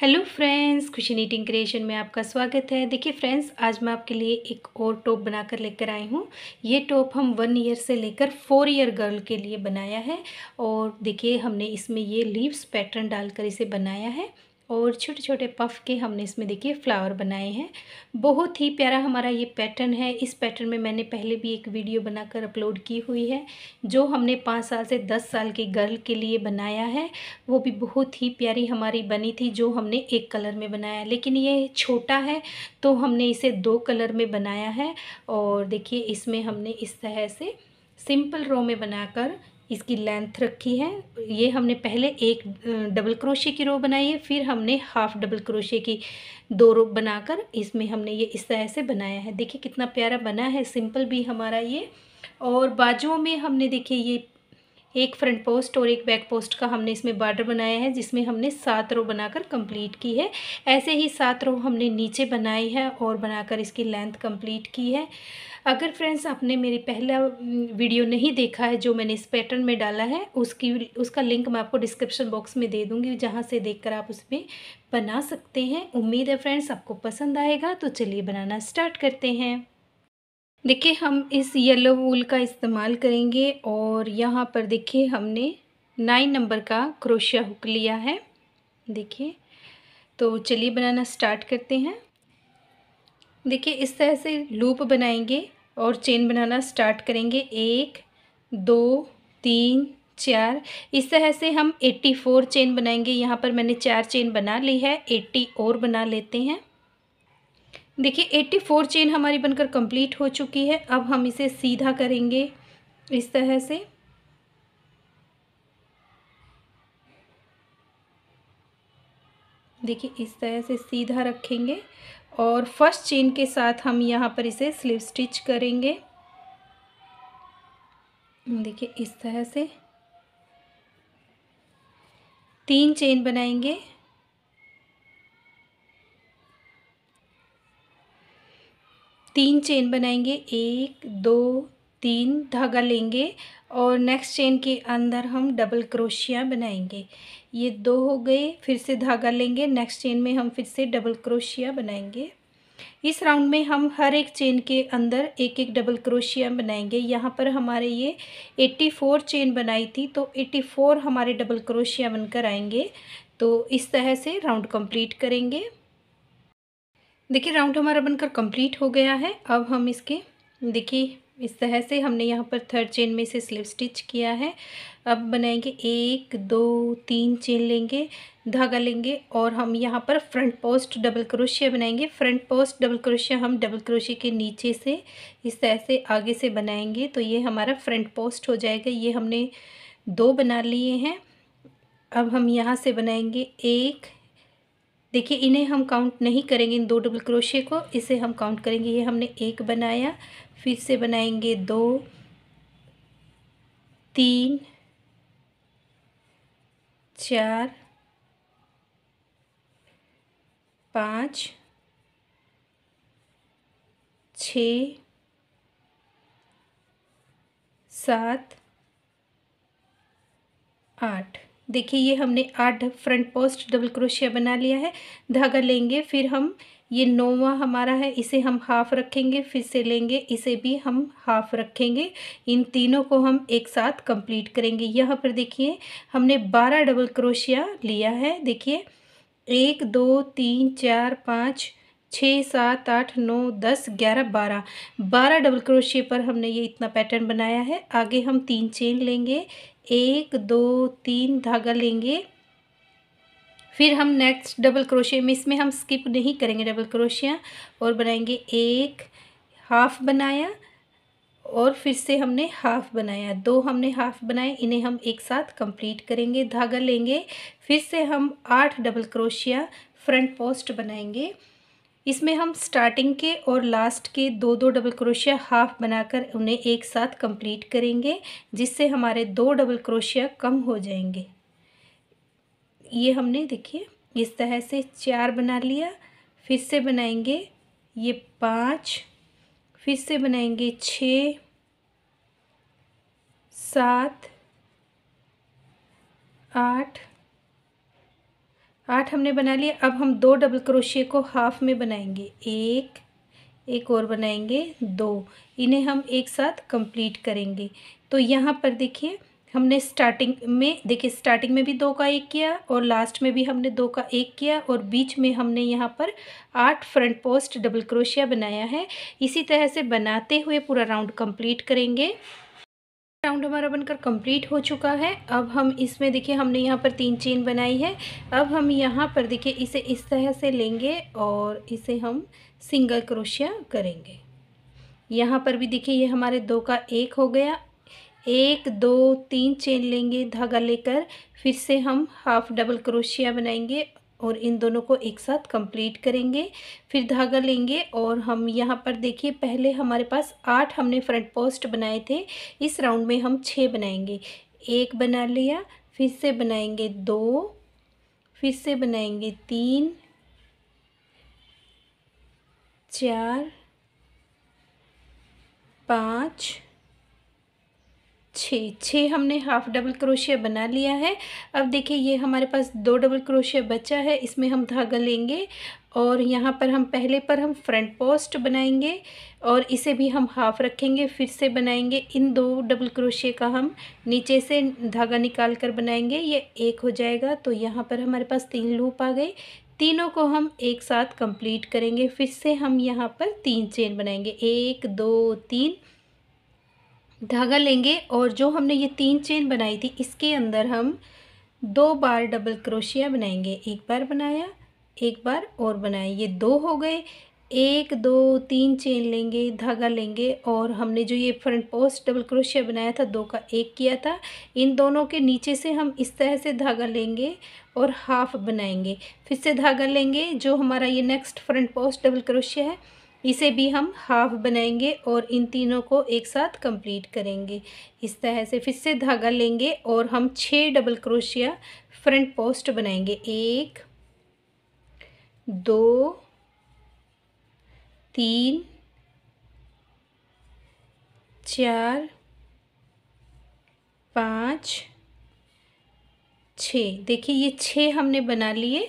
hello friends Khushi knitting creation में आपका स्वागत है देखिए फ्रेंड्स आज मैं आपके लिए एक और टॉप बनाकर लेकर आई हूँ ये टॉप हम वन ईयर से लेकर फोर ईयर गर्ल के लिए बनाया है और देखिए हमने इसमें ये लीव्स पैटर्न डालकर इसे बनाया है और छोटे छोटे पफ के हमने इसमें देखिए फ्लावर बनाए हैं बहुत ही प्यारा हमारा ये पैटर्न है इस पैटर्न में मैंने पहले भी एक वीडियो बनाकर अपलोड की हुई है जो हमने पाँच साल से दस साल के गर्ल के लिए बनाया है वो भी बहुत ही प्यारी हमारी बनी थी जो हमने एक कलर में बनाया लेकिन ये छोटा है तो हमने इसे दो कलर में बनाया है और देखिए इसमें हमने इस तरह से सिंपल रो में बनाकर इसकी लेंथ रखी है ये हमने पहले एक डबल क्रोशे की रो बनाई है फिर हमने हाफ डबल क्रोशे की दो रो बनाकर इसमें हमने ये इस तरह से बनाया है देखिए कितना प्यारा बना है सिंपल भी हमारा ये और बाजुओं में हमने देखिए ये एक फ्रंट पोस्ट और एक बैक पोस्ट का हमने इसमें बॉर्डर बनाया है जिसमें हमने सात रो बनाकर कंप्लीट की है ऐसे ही सात रो हमने नीचे बनाई है और बनाकर इसकी लेंथ कंप्लीट की है अगर फ्रेंड्स आपने मेरी पहला वीडियो नहीं देखा है जो मैंने इस पैटर्न में डाला है उसकी उसका लिंक मैं आपको डिस्क्रिप्शन बॉक्स में दे दूँगी जहाँ से देख आप उसमें बना सकते हैं उम्मीद है फ्रेंड्स आपको पसंद आएगा तो चलिए बनाना स्टार्ट करते हैं देखिए हम इस येलो वूल का इस्तेमाल करेंगे और यहाँ पर देखिए हमने नाइन नंबर का क्रोशिया हुक लिया है देखिए तो चलिए बनाना स्टार्ट करते हैं देखिए इस तरह से लूप बनाएंगे और चेन बनाना स्टार्ट करेंगे एक दो तीन चार इस तरह से हम एट्टी फोर चेन बनाएंगे यहाँ पर मैंने चार चेन बना ली है एट्टी और बना लेते हैं देखिए एट्टी फोर चेन हमारी बनकर कंप्लीट हो चुकी है अब हम इसे सीधा करेंगे इस तरह से देखिए इस तरह से सीधा रखेंगे और फर्स्ट चेन के साथ हम यहाँ पर इसे स्लीव स्टिच करेंगे देखिए इस तरह से तीन चेन बनाएंगे तीन चेन बनाएंगे एक दो तीन धागा लेंगे और नेक्स्ट चेन के अंदर हम डबल क्रोशिया बनाएंगे ये दो हो गए फिर से धागा लेंगे नेक्स्ट चेन में हम फिर से डबल क्रोशिया बनाएंगे इस राउंड में हम हर एक चेन के अंदर एक एक डबल क्रोशिया बनाएंगे यहाँ पर हमारे ये 84 चेन बनाई थी तो 84 हमारे डबल क्रोशिया बनकर आएंगे तो इस तरह से राउंड कंप्लीट करेंगे देखिए राउंड हमारा बनकर कंप्लीट हो गया है अब हम इसके देखिए इस तरह से हमने यहाँ पर थर्ड चेन में से स्लिप स्टिच किया है अब बनाएंगे एक दो तीन चेन लेंगे धागा लेंगे और हम यहाँ पर फ्रंट पोस्ट डबल क्रोशिया बनाएंगे फ्रंट पोस्ट डबल क्रोशिया हम डबल क्रोशिया के नीचे से इस तरह से आगे से बनाएंगे तो ये हमारा फ्रंट पोस्ट हो जाएगा ये हमने दो बना लिए हैं अब हम यहाँ से बनाएंगे एक देखिए इन्हें हम काउंट नहीं करेंगे इन दो डबल क्रोशिया को इसे हम काउंट करेंगे ये हमने एक बनाया फिर से बनाएंगे दो तीन चार पाँच छ सात आठ देखिए ये हमने आठ फ्रंट पोस्ट डबल क्रोशिया बना लिया है धागा लेंगे फिर हम ये नौवा हमारा है इसे हम हाफ रखेंगे फिर से लेंगे इसे भी हम हाफ रखेंगे इन तीनों को हम एक साथ कंप्लीट करेंगे यहाँ पर देखिए हमने बारह डबल क्रोशिया लिया है देखिए एक दो तीन चार पाँच छः सात आठ नौ दस ग्यारह बारह बारह डबल क्रोशिए पर हमने ये इतना पैटर्न बनाया है आगे हम तीन चेन लेंगे एक दो तीन धागा लेंगे फिर हम नेक्स्ट डबल क्रोशिया में इसमें हम स्किप नहीं करेंगे डबल क्रोशिया और बनाएंगे एक हाफ बनाया और फिर से हमने हाफ बनाया दो हमने हाफ बनाए इन्हें हम एक साथ कंप्लीट करेंगे धागा लेंगे फिर से हम आठ डबल क्रोशिया फ्रंट पोस्ट बनाएंगे इसमें हम स्टार्टिंग के और लास्ट के दो दो डबल क्रोशिया हाफ बनाकर उन्हें एक साथ कंप्लीट करेंगे जिससे हमारे दो डबल क्रोशिया कम हो जाएंगे ये हमने देखिए इस तरह से चार बना लिया फिर से बनाएंगे ये पाँच फिर से बनाएंगे छ सात आठ आठ हमने बना लिया अब हम दो डबल क्रोशिए को हाफ में बनाएंगे एक एक और बनाएंगे दो इन्हें हम एक साथ कंप्लीट करेंगे तो यहाँ पर देखिए हमने स्टार्टिंग में देखिए स्टार्टिंग में भी दो का एक किया और लास्ट में भी हमने दो का एक किया और बीच में हमने यहाँ पर आठ फ्रंट पोस्ट डबल क्रोशिया बनाया है इसी तरह से बनाते हुए पूरा राउंड कंप्लीट करेंगे राउंड हमारा बनकर कंप्लीट हो चुका है अब हम इसमें देखिए हमने यहाँ पर तीन चेन बनाई है अब हम यहाँ पर देखिए इसे इस तरह से लेंगे और इसे हम सिंगल क्रोशिया करेंगे यहाँ पर भी देखिए ये हमारे दो का एक हो गया एक दो तीन चेन लेंगे धागा लेकर फिर से हम हाफ डबल क्रोशिया बनाएंगे और इन दोनों को एक साथ कंप्लीट करेंगे फिर धागा लेंगे और हम यहाँ पर देखिए पहले हमारे पास आठ हमने फ्रंट पोस्ट बनाए थे इस राउंड में हम छः बनाएंगे एक बना लिया फिर से बनाएंगे दो फिर से बनाएंगे तीन चार पाँच छः छः हमने हाफ डबल क्रोशिया बना लिया है अब देखिए ये हमारे पास दो डबल क्रोशिया बचा है इसमें हम धागा लेंगे और यहाँ पर हम पहले पर हम फ्रंट पोस्ट बनाएंगे और इसे भी हम हाफ़ रखेंगे फिर से बनाएंगे इन दो डबल क्रोशिया का हम नीचे से धागा निकाल कर बनाएंगे ये एक हो जाएगा तो यहाँ पर हमारे पास तीन लूप आ गए तीनों को हम एक साथ कंप्लीट करेंगे फिर से हम यहाँ पर तीन चेन बनाएंगे एक दो तीन धागा लेंगे और जो हमने ये तीन चेन बनाई थी इसके अंदर हम दो बार डबल क्रोशिया बनाएंगे एक बार बनाया एक बार और बनाया ये दो हो गए एक दो तीन चेन लेंगे धागा लेंगे और हमने जो ये फ्रंट पोस्ट डबल क्रोशिया बनाया था दो का एक किया था इन दोनों के नीचे से हम इस तरह से धागा लेंगे और हाफ बनाएंगे फिर से धागा लेंगे जो हमारा ये नेक्स्ट फ्रंट पोस्ट डबल क्रोशिया है इसे भी हम हाफ बनाएंगे और इन तीनों को एक साथ कंप्लीट करेंगे इस तरह से फिर से धागा लेंगे और हम छः डबल क्रोशिया फ्रंट पोस्ट बनाएंगे एक दो तीन चार पाँच छ देखिए ये छः हमने बना लिए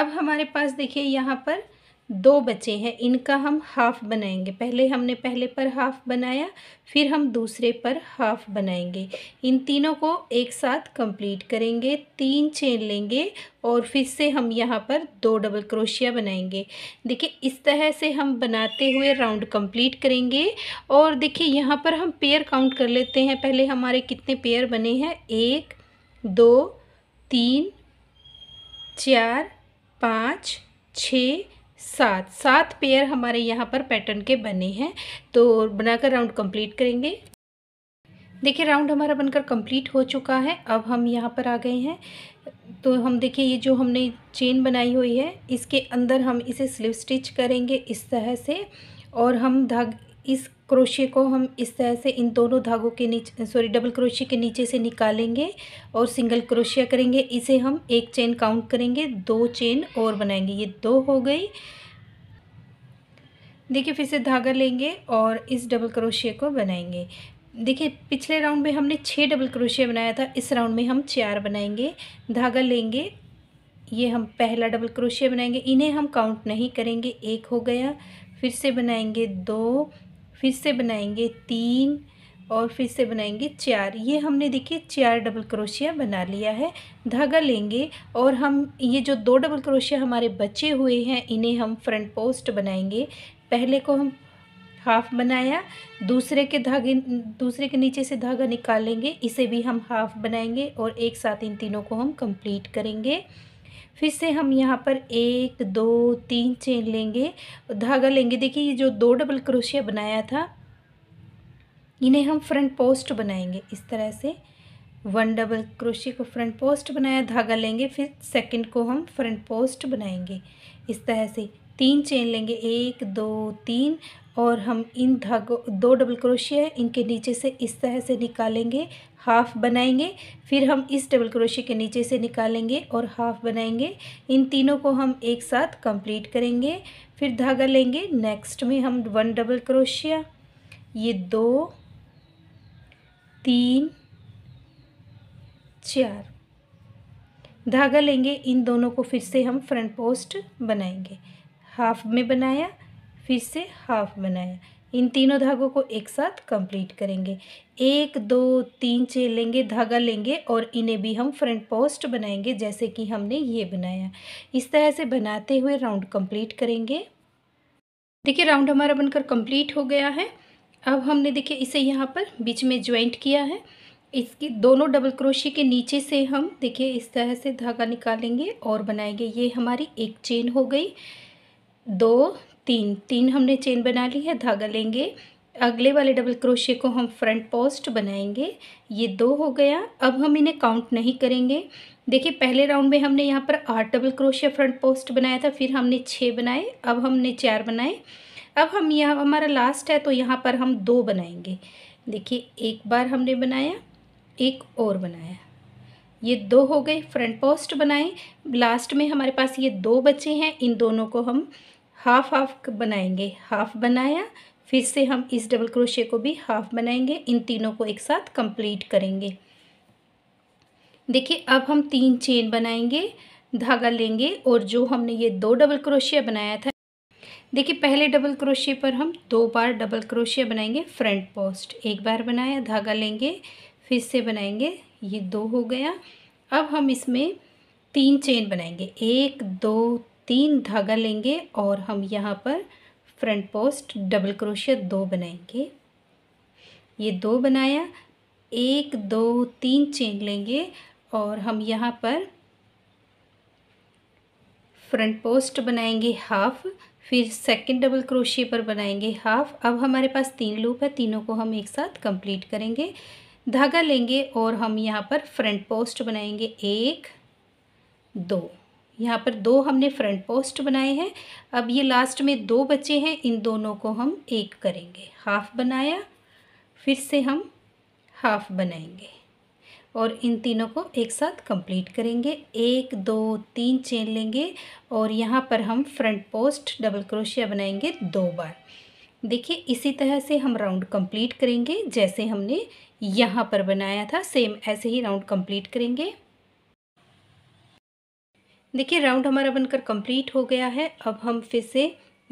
अब हमारे पास देखिए यहाँ पर दो बचे हैं इनका हम हाफ़ बनाएंगे पहले हमने पहले पर हाफ़ बनाया फिर हम दूसरे पर हाफ़ बनाएंगे इन तीनों को एक साथ कंप्लीट करेंगे तीन चेन लेंगे और फिर से हम यहाँ पर दो डबल क्रोशिया बनाएंगे देखिए इस तरह से हम बनाते हुए राउंड कंप्लीट करेंगे और देखिए यहाँ पर हम पेयर काउंट कर लेते हैं पहले हमारे कितने पेयर बने हैं एक दो तीन चार पाँच छः सात सात पेयर हमारे यहाँ पर पैटर्न के बने हैं तो बनाकर राउंड कंप्लीट करेंगे देखिए राउंड हमारा बनकर कंप्लीट हो चुका है अब हम यहाँ पर आ गए हैं तो हम देखिए ये जो हमने चेन बनाई हुई है इसके अंदर हम इसे स्लीव स्टिच करेंगे इस तरह से और हम धाग इस क्रोशे को हम इस तरह से इन दोनों धागों के नीचे सॉरी डबल क्रोशे के नीचे से निकालेंगे और सिंगल क्रोशिया करेंगे इसे हम एक चेन काउंट करेंगे दो चेन और बनाएंगे ये दो हो गई देखिए फिर से धागा लेंगे और इस डबल क्रोशिया को बनाएंगे देखिए पिछले राउंड में हमने छः डबल क्रोशिया बनाया था इस राउंड में हम चार बनाएंगे धागा लेंगे ये हम पहला डबल क्रोशिया बनाएंगे इन्हें हम काउंट नहीं करेंगे एक हो गया फिर से बनाएंगे दो फिर से बनाएंगे तीन और फिर से बनाएंगे चार ये हमने देखिए चार डबल क्रोशिया बना लिया है धागा लेंगे और हम ये जो दो डबल क्रोशिया हमारे बचे हुए हैं इन्हें हम फ्रंट पोस्ट बनाएंगे पहले को हम हाफ़ बनाया दूसरे के धागे दूसरे के नीचे से धागा निकालेंगे इसे भी हम हाफ़ बनाएंगे और एक साथ इन तीनों को हम कंप्लीट करेंगे फिर से हम यहाँ पर एक दो तीन चेन लेंगे धागा लेंगे देखिए ये जो दो डबल क्रोशिया बनाया था इन्हें हम फ्रंट पोस्ट बनाएंगे इस तरह से वन डबल क्रोशिया को फ्रंट पोस्ट बनाया धागा लेंगे फिर सेकंड को हम फ्रंट पोस्ट बनाएंगे इस तरह से तीन चेन लेंगे एक दो तीन और हम इन धागों दो डबल क्रोशिया इनके नीचे से इस तरह से निकालेंगे हाफ़ बनाएंगे फिर हम इस डबल क्रोशे के नीचे से निकालेंगे और हाफ़ बनाएंगे इन तीनों को हम एक साथ कंप्लीट करेंगे फिर धागा लेंगे नेक्स्ट में हम वन डबल क्रोशिया ये दो तीन चार धागा लेंगे इन दोनों को फिर से हम फ्रंट पोस्ट बनाएंगे हाफ में बनाया फिर से हाफ बनाया इन तीनों धागों को एक साथ कंप्लीट करेंगे एक दो तीन चेन लेंगे धागा लेंगे और इन्हें भी हम फ्रंट पोस्ट बनाएंगे जैसे कि हमने ये बनाया इस तरह से बनाते हुए राउंड कंप्लीट करेंगे देखिए राउंड हमारा बनकर कंप्लीट हो गया है अब हमने देखिए इसे यहाँ पर बीच में ज्वाइंट किया है इसकी दोनों डबल क्रोशी के नीचे से हम देखिए इस तरह से धागा निकालेंगे और बनाएंगे ये हमारी एक चेन हो गई दो तीन तीन हमने चेन बना ली है धागा लेंगे अगले वाले डबल क्रोशे को हम फ्रंट पोस्ट बनाएंगे ये दो हो गया अब हम इन्हें काउंट नहीं करेंगे देखिए पहले राउंड में हमने यहाँ पर आठ डबल क्रोशे फ्रंट पोस्ट बनाया था फिर हमने छः बनाए अब हमने चार बनाए अब हम यहाँ हमारा लास्ट है तो यहाँ पर हम दो बनाएंगे देखिए एक बार हमने बनाया एक और बनाया ये दो हो गए फ्रंट पोस्ट बनाए लास्ट में हमारे पास ये दो बचे हैं इन दोनों को हम हाफ हाफ बनाएंगे हाफ बनाया फिर से हम इस डबल क्रोशे को भी हाफ बनाएंगे इन तीनों को एक साथ कंप्लीट करेंगे देखिए अब हम तीन चेन बनाएंगे धागा लेंगे और जो हमने ये दो डबल क्रोशिया बनाया था देखिए पहले डबल क्रोशिया पर हम दो बार डबल क्रोशिया बनाएंगे फ्रंट पोस्ट एक बार बनाया धागा लेंगे फिर से बनाएंगे ये दो हो गया अब हम इसमें तीन चेन बनाएंगे एक दो तीन धागा लेंगे और हम यहाँ पर फ्रंट पोस्ट डबल क्रोशिया दो बनाएंगे ये दो बनाया एक दो तीन चेन लेंगे और हम यहाँ पर फ्रंट पोस्ट बनाएंगे हाफ फिर सेकंड डबल क्रोशिया पर बनाएंगे हाफ अब हमारे पास तीन लूप है तीनों को हम एक साथ कंप्लीट करेंगे धागा लेंगे और हम यहाँ पर फ्रंट पोस्ट बनाएंगे एक दो यहाँ पर दो हमने फ्रंट पोस्ट बनाए हैं अब ये लास्ट में दो बचे हैं इन दोनों को हम एक करेंगे हाफ बनाया फिर से हम हाफ बनाएंगे और इन तीनों को एक साथ कंप्लीट करेंगे एक दो तीन चेन लेंगे और यहाँ पर हम फ्रंट पोस्ट डबल क्रोशिया बनाएंगे दो बार देखिए इसी तरह से हम राउंड कंप्लीट करेंगे जैसे हमने यहाँ पर बनाया था सेम ऐसे ही राउंड कंप्लीट करेंगे देखिए राउंड हमारा बनकर कंप्लीट हो गया है अब हम फिर से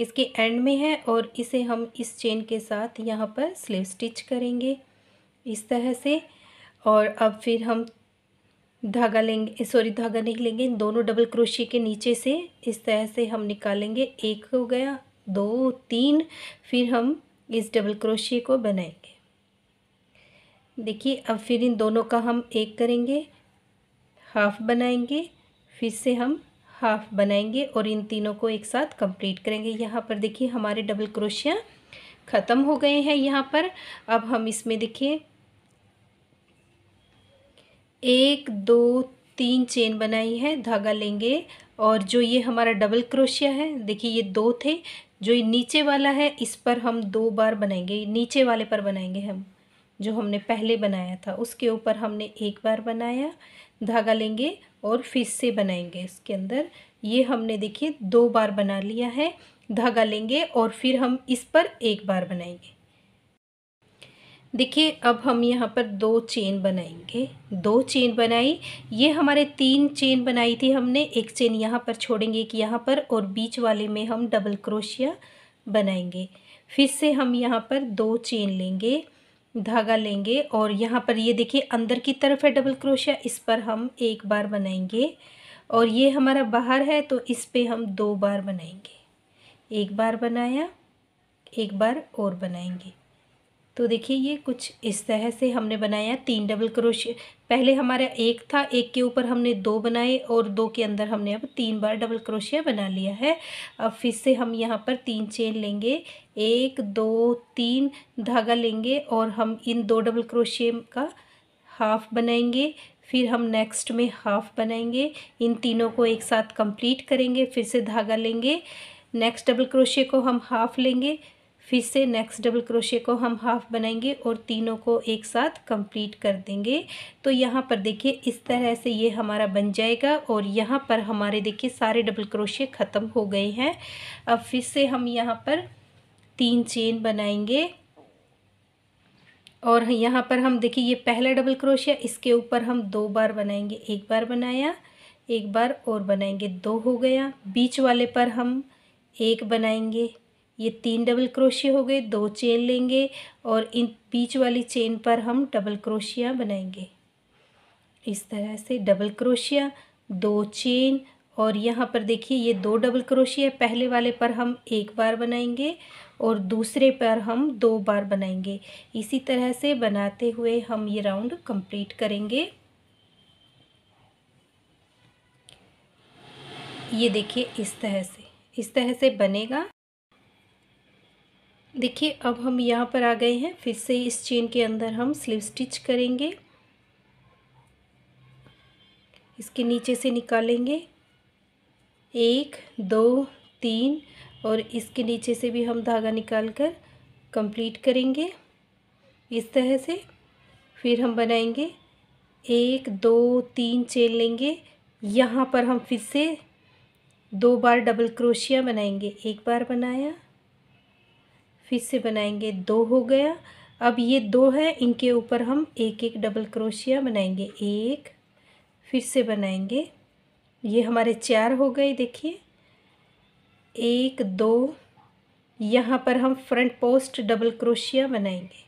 इसके एंड में है और इसे हम इस चेन के साथ यहाँ पर स्लीव स्टिच करेंगे इस तरह से और अब फिर हम धागा लेंगे सॉरी धागा नहीं लेंगे दोनों डबल क्रोशिए के नीचे से इस तरह से हम निकालेंगे एक हो गया दो तीन फिर हम इस डबल क्रोशिए को बनाएंगे देखिए अब फिर इन दोनों का हम एक करेंगे हाफ बनाएंगे फिर से हम हाफ बनाएंगे और इन तीनों को एक साथ कंप्लीट करेंगे यहाँ पर देखिए हमारे डबल क्रोशिया ख़त्म हो गए हैं यहाँ पर अब हम इसमें देखिए एक दो तीन चेन बनाई है धागा लेंगे और जो ये हमारा डबल क्रोशिया है देखिए ये दो थे जो ये नीचे वाला है इस पर हम दो बार बनाएंगे नीचे वाले पर बनाएंगे हम जो हमने पहले बनाया था उसके ऊपर हमने एक बार बनाया धागा लेंगे और फिर से बनाएंगे इसके अंदर ये हमने देखिए दो बार बना लिया है धागा लेंगे और फिर हम इस पर एक बार बनाएंगे देखिए अब हम यहाँ पर दो चेन बनाएंगे दो चेन बनाई ये हमारे तीन चेन बनाई थी हमने एक चेन यहाँ पर छोड़ेंगे कि यहाँ पर और बीच वाले में हम डबल क्रोशिया बनाएंगे फिर से हम यहाँ पर दो चेन लेंगे धागा लेंगे और यहाँ पर ये देखिए अंदर की तरफ है डबल क्रोशिया इस पर हम एक बार बनाएंगे और ये हमारा बाहर है तो इस पर हम दो बार बनाएंगे एक बार बनाया एक बार और बनाएंगे तो देखिए ये कुछ इस तरह से हमने बनाया तीन डबल क्रोशिया पहले हमारा एक था एक के ऊपर हमने दो बनाए और दो के अंदर हमने अब तीन बार डबल क्रोशिया बना लिया है अब फिर से हम यहाँ पर तीन चेन लेंगे एक दो तीन धागा लेंगे और हम इन दो डबल क्रोशिया का हाफ बनाएंगे फिर हम नेक्स्ट में हाफ बनाएंगे इन तीनों को एक साथ कंप्लीट करेंगे फिर से धागा लेंगे नेक्स्ट डबल क्रोशिया को हम हाफ लेंगे फिर से नेक्स्ट डबल क्रोशे को हम हाफ बनाएंगे और तीनों को एक साथ कंप्लीट कर देंगे तो यहाँ पर देखिए इस तरह से ये हमारा बन जाएगा और यहाँ पर हमारे देखिए सारे डबल क्रोशे ख़त्म हो गए हैं अब फिर से हम यहाँ पर तीन चेन बनाएंगे और यहाँ पर हम देखिए ये पहला डबल क्रोशिया इसके ऊपर हम दो बार बनाएंगे एक बार बनाया एक बार और बनाएंगे दो हो गया बीच वाले पर हम एक बनाएंगे ये तीन डबल क्रोशिया हो गए दो चेन लेंगे और इन बीच वाली चेन पर हम डबल क्रोशिया बनाएंगे इस तरह से डबल क्रोशिया दो चेन और यहाँ पर देखिए ये दो डबल क्रोशिया पहले वाले पर हम एक बार बनाएंगे और दूसरे पर हम दो बार बनाएंगे इसी तरह से बनाते हुए हम ये राउंड कंप्लीट करेंगे ये देखिए इस तरह से इस तरह से बनेगा देखिए अब हम यहाँ पर आ गए हैं फिर से इस चेन के अंदर हम स्लीव स्टिच करेंगे इसके नीचे से निकालेंगे एक दो तीन और इसके नीचे से भी हम धागा निकाल कर कंप्लीट करेंगे इस तरह से फिर हम बनाएंगे एक दो तीन चेन लेंगे यहाँ पर हम फिर से दो बार डबल क्रोशिया बनाएंगे एक बार बनाया फिर से बनाएंगे दो हो गया अब ये दो है इनके ऊपर हम एक एक डबल क्रोशिया बनाएंगे एक फिर से बनाएंगे ये हमारे चार हो गए देखिए एक दो यहाँ पर हम फ्रंट पोस्ट डबल क्रोशिया बनाएंगे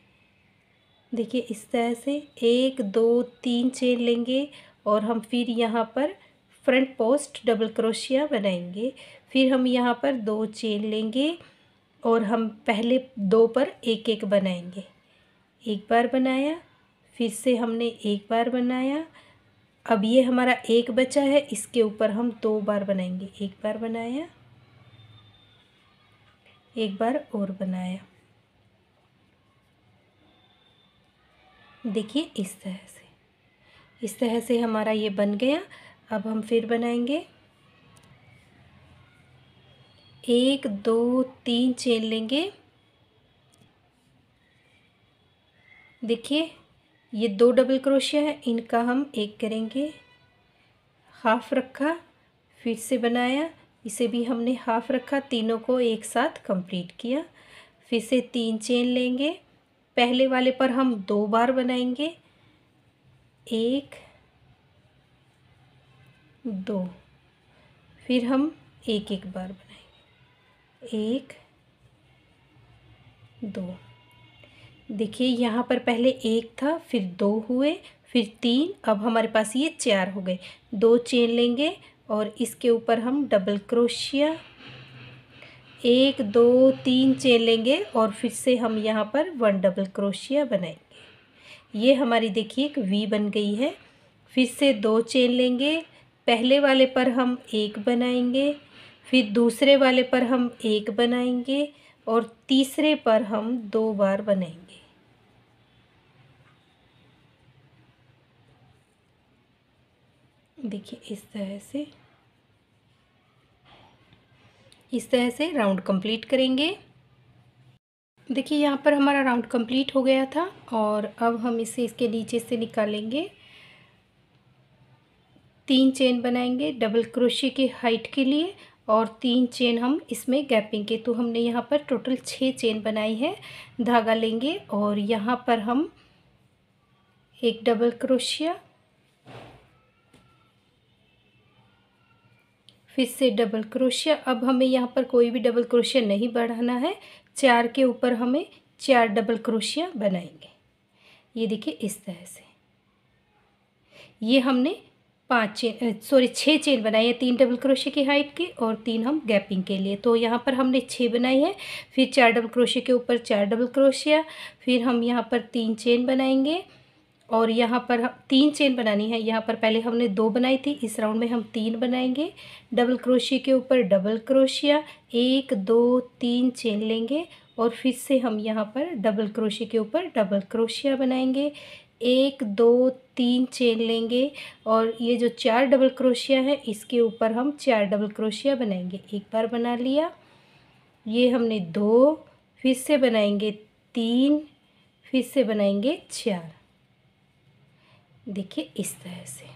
देखिए इस तरह से एक दो तीन चेन लेंगे और हम फिर यहाँ पर फ्रंट पोस्ट डबल क्रोशिया बनाएंगे फिर हम यहाँ पर दो चेन लेंगे और हम पहले दो पर एक एक बनाएंगे एक बार बनाया फिर से हमने एक बार बनाया अब ये हमारा एक बचा है इसके ऊपर हम दो बार बनाएंगे एक बार बनाया एक बार और बनाया देखिए इस तरह से इस तरह से हमारा ये बन गया अब हम फिर बनाएंगे एक दो तीन चेन लेंगे देखिए ये दो डबल क्रोशिया है इनका हम एक करेंगे हाफ रखा फिर से बनाया इसे भी हमने हाफ रखा तीनों को एक साथ कंप्लीट किया फिर से तीन चेन लेंगे पहले वाले पर हम दो बार बनाएंगे एक दो फिर हम एक एक बार बनाएंगे एक दो देखिए यहाँ पर पहले एक था फिर दो हुए फिर तीन अब हमारे पास ये चार हो गए दो चेन लेंगे और इसके ऊपर हम डबल क्रोशिया एक दो तीन चेन लेंगे और फिर से हम यहाँ पर वन डबल क्रोशिया बनाएंगे ये हमारी देखिए एक वी बन गई है फिर से दो चेन लेंगे पहले वाले पर हम एक बनाएंगे फिर दूसरे वाले पर हम एक बनाएंगे और तीसरे पर हम दो बार बनाएंगे देखिए इस तरह से इस तरह से राउंड कंप्लीट करेंगे देखिए यहाँ पर हमारा राउंड कंप्लीट हो गया था और अब हम इसे इसके नीचे से निकालेंगे तीन चेन बनाएंगे डबल क्रोशे की हाइट के लिए और तीन चेन हम इसमें गैपिंग के तो हमने यहाँ पर टोटल छः चेन बनाई है धागा लेंगे और यहाँ पर हम एक डबल क्रोशिया फिर से डबल क्रोशिया अब हमें यहाँ पर कोई भी डबल क्रोशिया नहीं बढ़ाना है चार के ऊपर हमें चार डबल क्रोशिया बनाएंगे ये देखिए इस तरह से ये हमने पाँच चेन सॉरी छः चेन बनाई है तीन डबल क्रोशे की हाइट की और तीन हम गैपिंग के लिए तो यहाँ पर हमने छः बनाई है फिर चार डबल क्रोशे के ऊपर चार डबल क्रोशिया फिर हम यहाँ पर तीन चेन बनाएंगे और यहाँ पर हम तीन चेन बनानी है यहाँ पर पहले हमने दो बनाई थी इस राउंड में हम तीन बनाएंगे डबल क्रोशिया के ऊपर डबल क्रोशिया एक दो तीन चेन लेंगे और फिर से हम यहाँ पर डबल क्रोशिया के ऊपर डबल क्रोशिया बनाएंगे एक दो तीन चेन लेंगे और ये जो चार डबल क्रोशिया है इसके ऊपर हम चार डबल क्रोशिया बनाएंगे एक बार बना लिया ये हमने दो फिर से बनाएंगे तीन फिर से बनाएंगे चार देखिए इस तरह से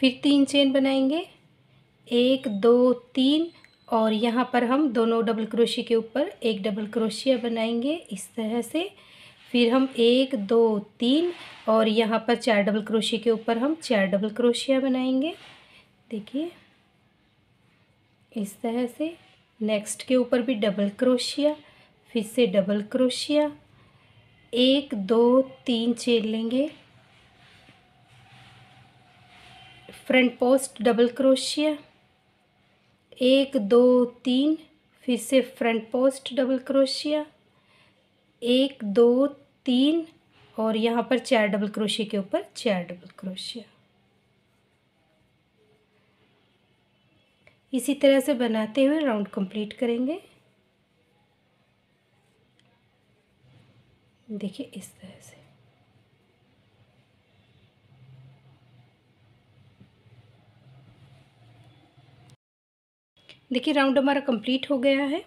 फिर तीन चेन बनाएंगे एक दो तीन और यहाँ पर हम दोनों डबल क्रोशिया के ऊपर एक डबल क्रोशिया बनाएंगे इस तरह से फिर हम एक दो तीन और यहाँ पर चार डबल क्रोशिया के ऊपर हम चार डबल क्रोशिया बनाएंगे देखिए इस तरह से नेक्स्ट के ऊपर भी डबल क्रोशिया फिर से डबल क्रोशिया एक दो तीन चेन लेंगे फ्रंट पोस्ट डबल क्रोशिया एक दो तीन फिर से फ्रंट पोस्ट डबल क्रोशिया एक दो तीन और यहाँ पर चार डबल क्रोशिया के ऊपर चार डबल क्रोशिया इसी तरह से बनाते हुए राउंड कंप्लीट करेंगे देखिए इस तरह से देखिए राउंड हमारा कंप्लीट हो गया है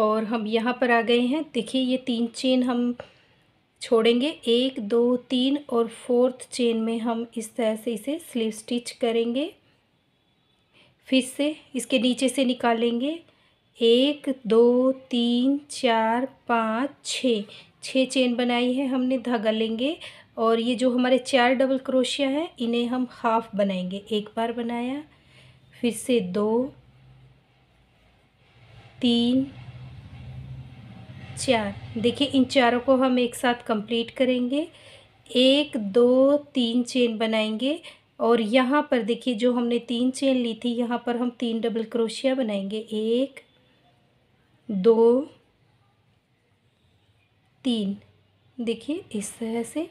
और हम यहाँ पर आ गए हैं देखिए ये तीन चेन हम छोड़ेंगे एक दो तीन और फोर्थ चेन में हम इस तरह से इसे स्लीव स्टिच करेंगे फिर से इसके नीचे से निकालेंगे एक दो तीन चार पाँच छः छः चेन बनाई है हमने धागा लेंगे और ये जो हमारे चार डबल क्रोशिया हैं इन्हें हम हाफ बनाएंगे एक बार बनाया फिर से दो तीन चार देखिए इन चारों को हम एक साथ कंप्लीट करेंगे एक दो तीन चेन बनाएंगे और यहाँ पर देखिए जो हमने तीन चेन ली थी यहाँ पर हम तीन डबल क्रोशिया बनाएंगे एक दो तीन देखिए इस तरह से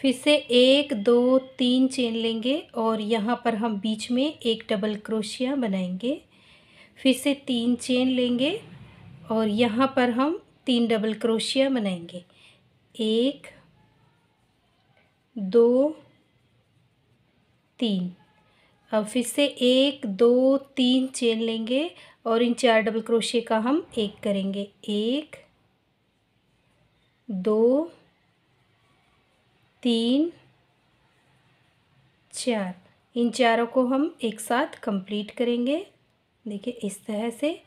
फिर से एक दो तीन चेन लेंगे और यहाँ पर हम बीच में एक डबल क्रोशिया बनाएंगे फिर से तीन चेन लेंगे और यहाँ पर हम तीन डबल क्रोशिया बनाएंगे एक दो तीन अब फिर से एक दो तीन चेन लेंगे और इन चार डबल क्रोशिया का हम एक करेंगे एक दो तीन चार इन चारों को हम एक साथ कंप्लीट करेंगे देखिए इस तरह से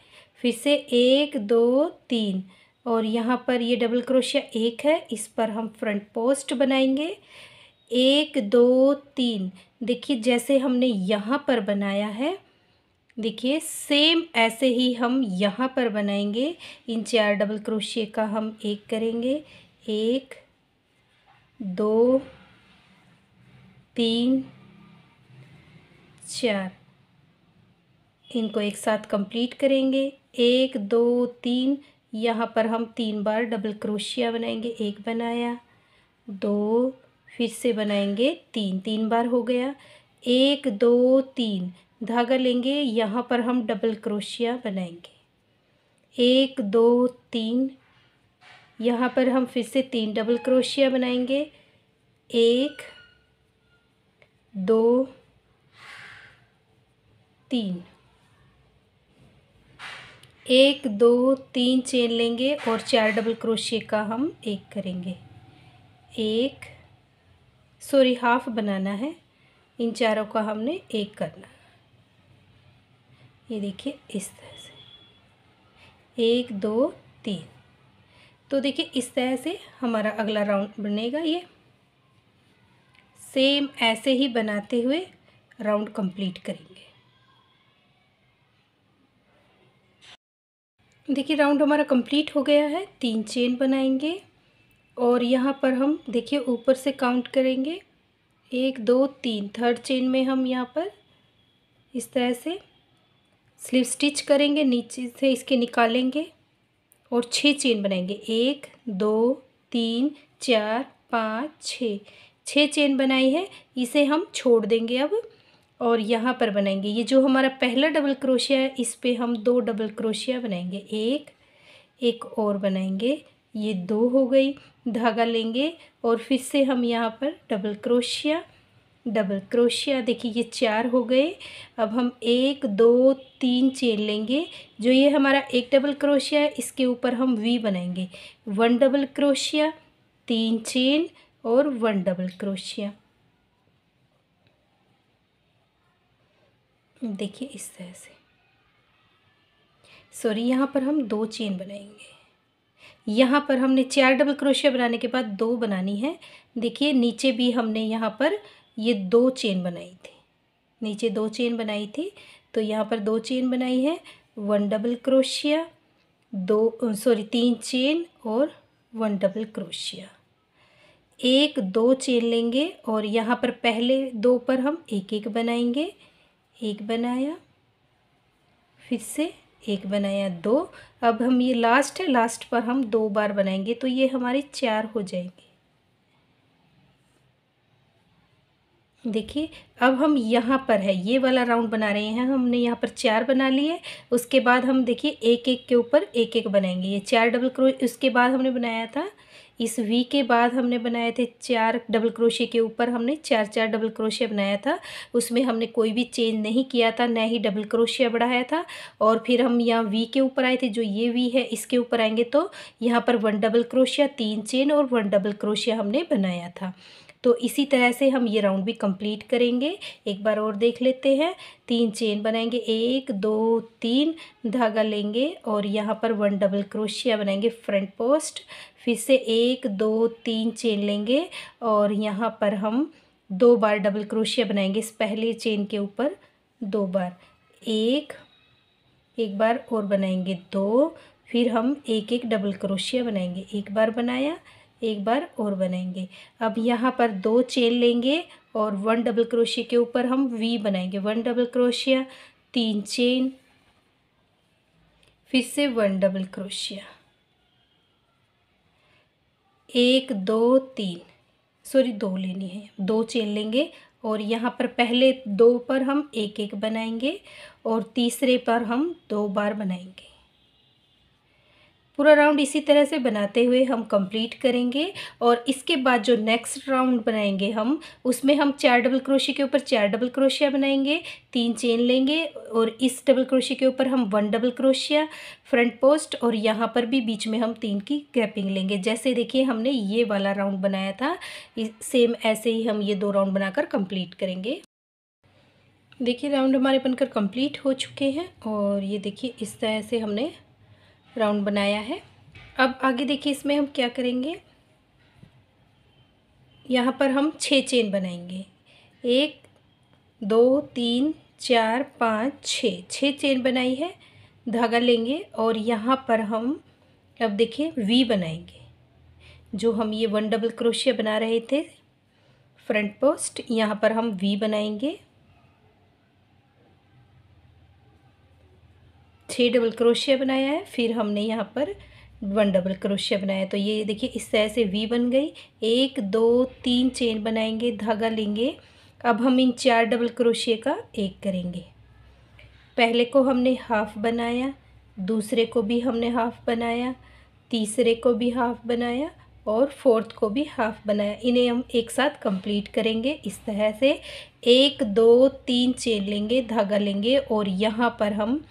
फिर से एक दो तीन और यहाँ पर ये डबल क्रोशिया एक है इस पर हम फ्रंट पोस्ट बनाएंगे एक दो तीन देखिए जैसे हमने यहाँ पर बनाया है देखिए सेम ऐसे ही हम यहाँ पर बनाएंगे इन चार डबल क्रोशिए का हम एक करेंगे एक दो तीन चार इनको एक साथ कंप्लीट करेंगे एक दो तीन यहाँ पर हम तीन बार डबल क्रोशिया बनाएंगे एक बनाया दो फिर से बनाएंगे तीन तीन बार हो गया एक दो तीन धागा लेंगे यहाँ पर हम डबल क्रोशिया बनाएंगे एक दो तीन यहाँ पर हम फिर से तीन डबल क्रोशिया बनाएंगे एक दो तीन एक दो तीन चेन लेंगे और चार डबल क्रोशिए का हम एक करेंगे एक सॉरी हाफ बनाना है इन चारों का हमने एक करना ये देखिए इस तरह से एक दो तीन तो देखिए इस तरह से हमारा अगला राउंड बनेगा ये सेम ऐसे ही बनाते हुए राउंड कंप्लीट करेंगे देखिए राउंड हमारा कंप्लीट हो गया है तीन चेन बनाएंगे और यहाँ पर हम देखिए ऊपर से काउंट करेंगे एक दो तीन थर्ड चेन में हम यहाँ पर इस तरह से स्लीव स्टिच करेंगे नीचे से इसके निकालेंगे और छः चेन बनाएंगे एक दो तीन चार पाँच छः छः चेन बनाई है इसे हम छोड़ देंगे अब और यहाँ पर बनाएंगे ये जो हमारा पहला डबल क्रोशिया है इस पे हम दो डबल क्रोशिया बनाएंगे एक एक और बनाएंगे ये दो हो गई धागा लेंगे और फिर से हम यहाँ पर डबल क्रोशिया डबल क्रोशिया देखिए ये चार हो गए अब हम एक दो तीन चेन लेंगे जो ये हमारा एक डबल क्रोशिया है इसके ऊपर हम वी बनाएंगे वन डबल क्रोशिया तीन चेन और वन डबल क्रोशिया देखिए इस तरह से सॉरी यहाँ पर हम दो चेन बनाएंगे यहाँ पर हमने चार डबल क्रोशिया बनाने के बाद दो बनानी है देखिए नीचे भी हमने यहाँ पर ये दो चेन बनाई थी नीचे दो चेन बनाई थी तो यहाँ पर दो चेन बनाई है वन डबल क्रोशिया दो सॉरी तीन चेन और वन डबल क्रोशिया एक दो चेन लेंगे और यहाँ पर पहले दो पर हम एक एक बनाएंगे एक बनाया फिर से एक बनाया दो अब हम ये लास्ट है लास्ट पर हम दो बार बनाएंगे तो ये हमारे चार हो जाएंगे देखिए अब हम यहाँ पर है ये वाला राउंड बना रहे हैं हमने यहाँ पर चार बना लिए उसके बाद हम देखिए एक एक के ऊपर एक एक बनाएंगे ये चार डबल क्रोच उसके बाद हमने बनाया था इस वी के बाद हमने बनाए थे चार डबल क्रोशे के ऊपर हमने चार चार डबल क्रोशे बनाया था उसमें हमने कोई भी चेंज नहीं किया था ना ही डबल क्रोशिया बढ़ाया था और फिर हम यहाँ वी के ऊपर आए थे जो ये वी है इसके ऊपर आएंगे तो यहाँ पर वन डबल क्रोशिया तीन चेन और वन डबल क्रोशिया हमने बनाया था तो इसी तरह से हम ये राउंड भी कंप्लीट करेंगे एक बार और देख लेते हैं तीन चेन बनाएंगे एक दो तीन धागा लेंगे और यहाँ पर वन डबल क्रोशिया बनाएंगे फ्रंट पोस्ट फिर से एक दो तीन चेन लेंगे और यहाँ पर हम दो बार डबल क्रोशिया बनाएंगे इस पहले चेन के ऊपर दो बार एक एक बार और बनाएंगे दो फिर हम एक एक डबल क्रोशिया बनाएंगे एक बार बनाया एक बार और बनाएंगे अब यहाँ पर दो चेन लेंगे और वन डबल क्रोशिया के ऊपर हम वी बनाएंगे वन डबल क्रोशिया तीन चेन फिर से वन डबल क्रोशिया एक दो तीन सॉरी दो लेनी है दो चेन लेंगे और यहाँ पर पहले दो पर हम एक एक बनाएंगे और तीसरे पर हम दो बार बनाएंगे पूरा राउंड इसी तरह से बनाते हुए हम कंप्लीट करेंगे और इसके बाद जो नेक्स्ट राउंड बनाएंगे हम उसमें हम चार डबल क्रोशी के ऊपर चार डबल क्रोशिया बनाएंगे तीन चेन लेंगे और इस डबल क्रोशी के ऊपर हम वन डबल क्रोशिया फ्रंट पोस्ट और यहाँ पर भी बीच में हम तीन की गैपिंग लेंगे जैसे देखिए हमने ये वाला राउंड बनाया था सेम ऐसे ही हम ये दो राउंड बनाकर कम्प्लीट करेंगे देखिए राउंड हमारे बनकर कंप्लीट हो चुके हैं और ये देखिए इस तरह से हमने राउंड बनाया है अब आगे देखिए इसमें हम क्या करेंगे यहाँ पर हम छः चेन बनाएंगे एक दो तीन चार पाँच छः छः चेन बनाई है धागा लेंगे और यहाँ पर हम अब देखिए वी बनाएंगे जो हम ये वन डबल क्रोशिया बना रहे थे फ्रंट पोस्ट यहाँ पर हम वी बनाएंगे छः डबल क्रोशिया बनाया है फिर हमने यहाँ पर वन डबल क्रोशिया बनाया तो ये देखिए इस तरह से वी बन गई एक दो तीन चेन बनाएंगे धागा लेंगे अब हम इन चार डबल क्रोशिया का एक करेंगे पहले को हमने हाफ बनाया दूसरे को भी हमने हाफ बनाया तीसरे को भी हाफ बनाया और फोर्थ को भी हाफ बनाया इन्हें हम एक साथ कंप्लीट करेंगे इस तरह से एक दो तीन चेन लेंगे धागा लेंगे और यहाँ पर हम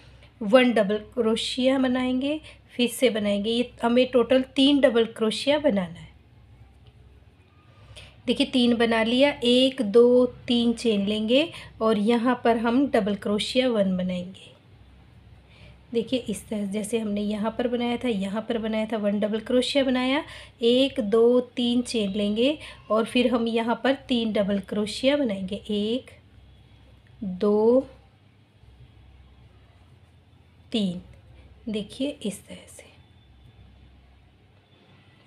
वन डबल क्रोशिया बनाएंगे फिर से बनाएंगे ये हमें टोटल तीन डबल क्रोशिया बनाना है देखिए तीन बना लिया एक दो तीन चेन लेंगे और यहाँ पर हम डबल क्रोशिया वन बनाएंगे देखिए इस तरह जैसे हमने यहाँ पर बनाया था यहाँ पर बनाया था वन डबल क्रोशिया बनाया एक दो तीन चेन लेंगे और फिर हम यहाँ पर तीन डबल क्रोशिया बनाएंगे एक दो तीन देखिए इस तरह से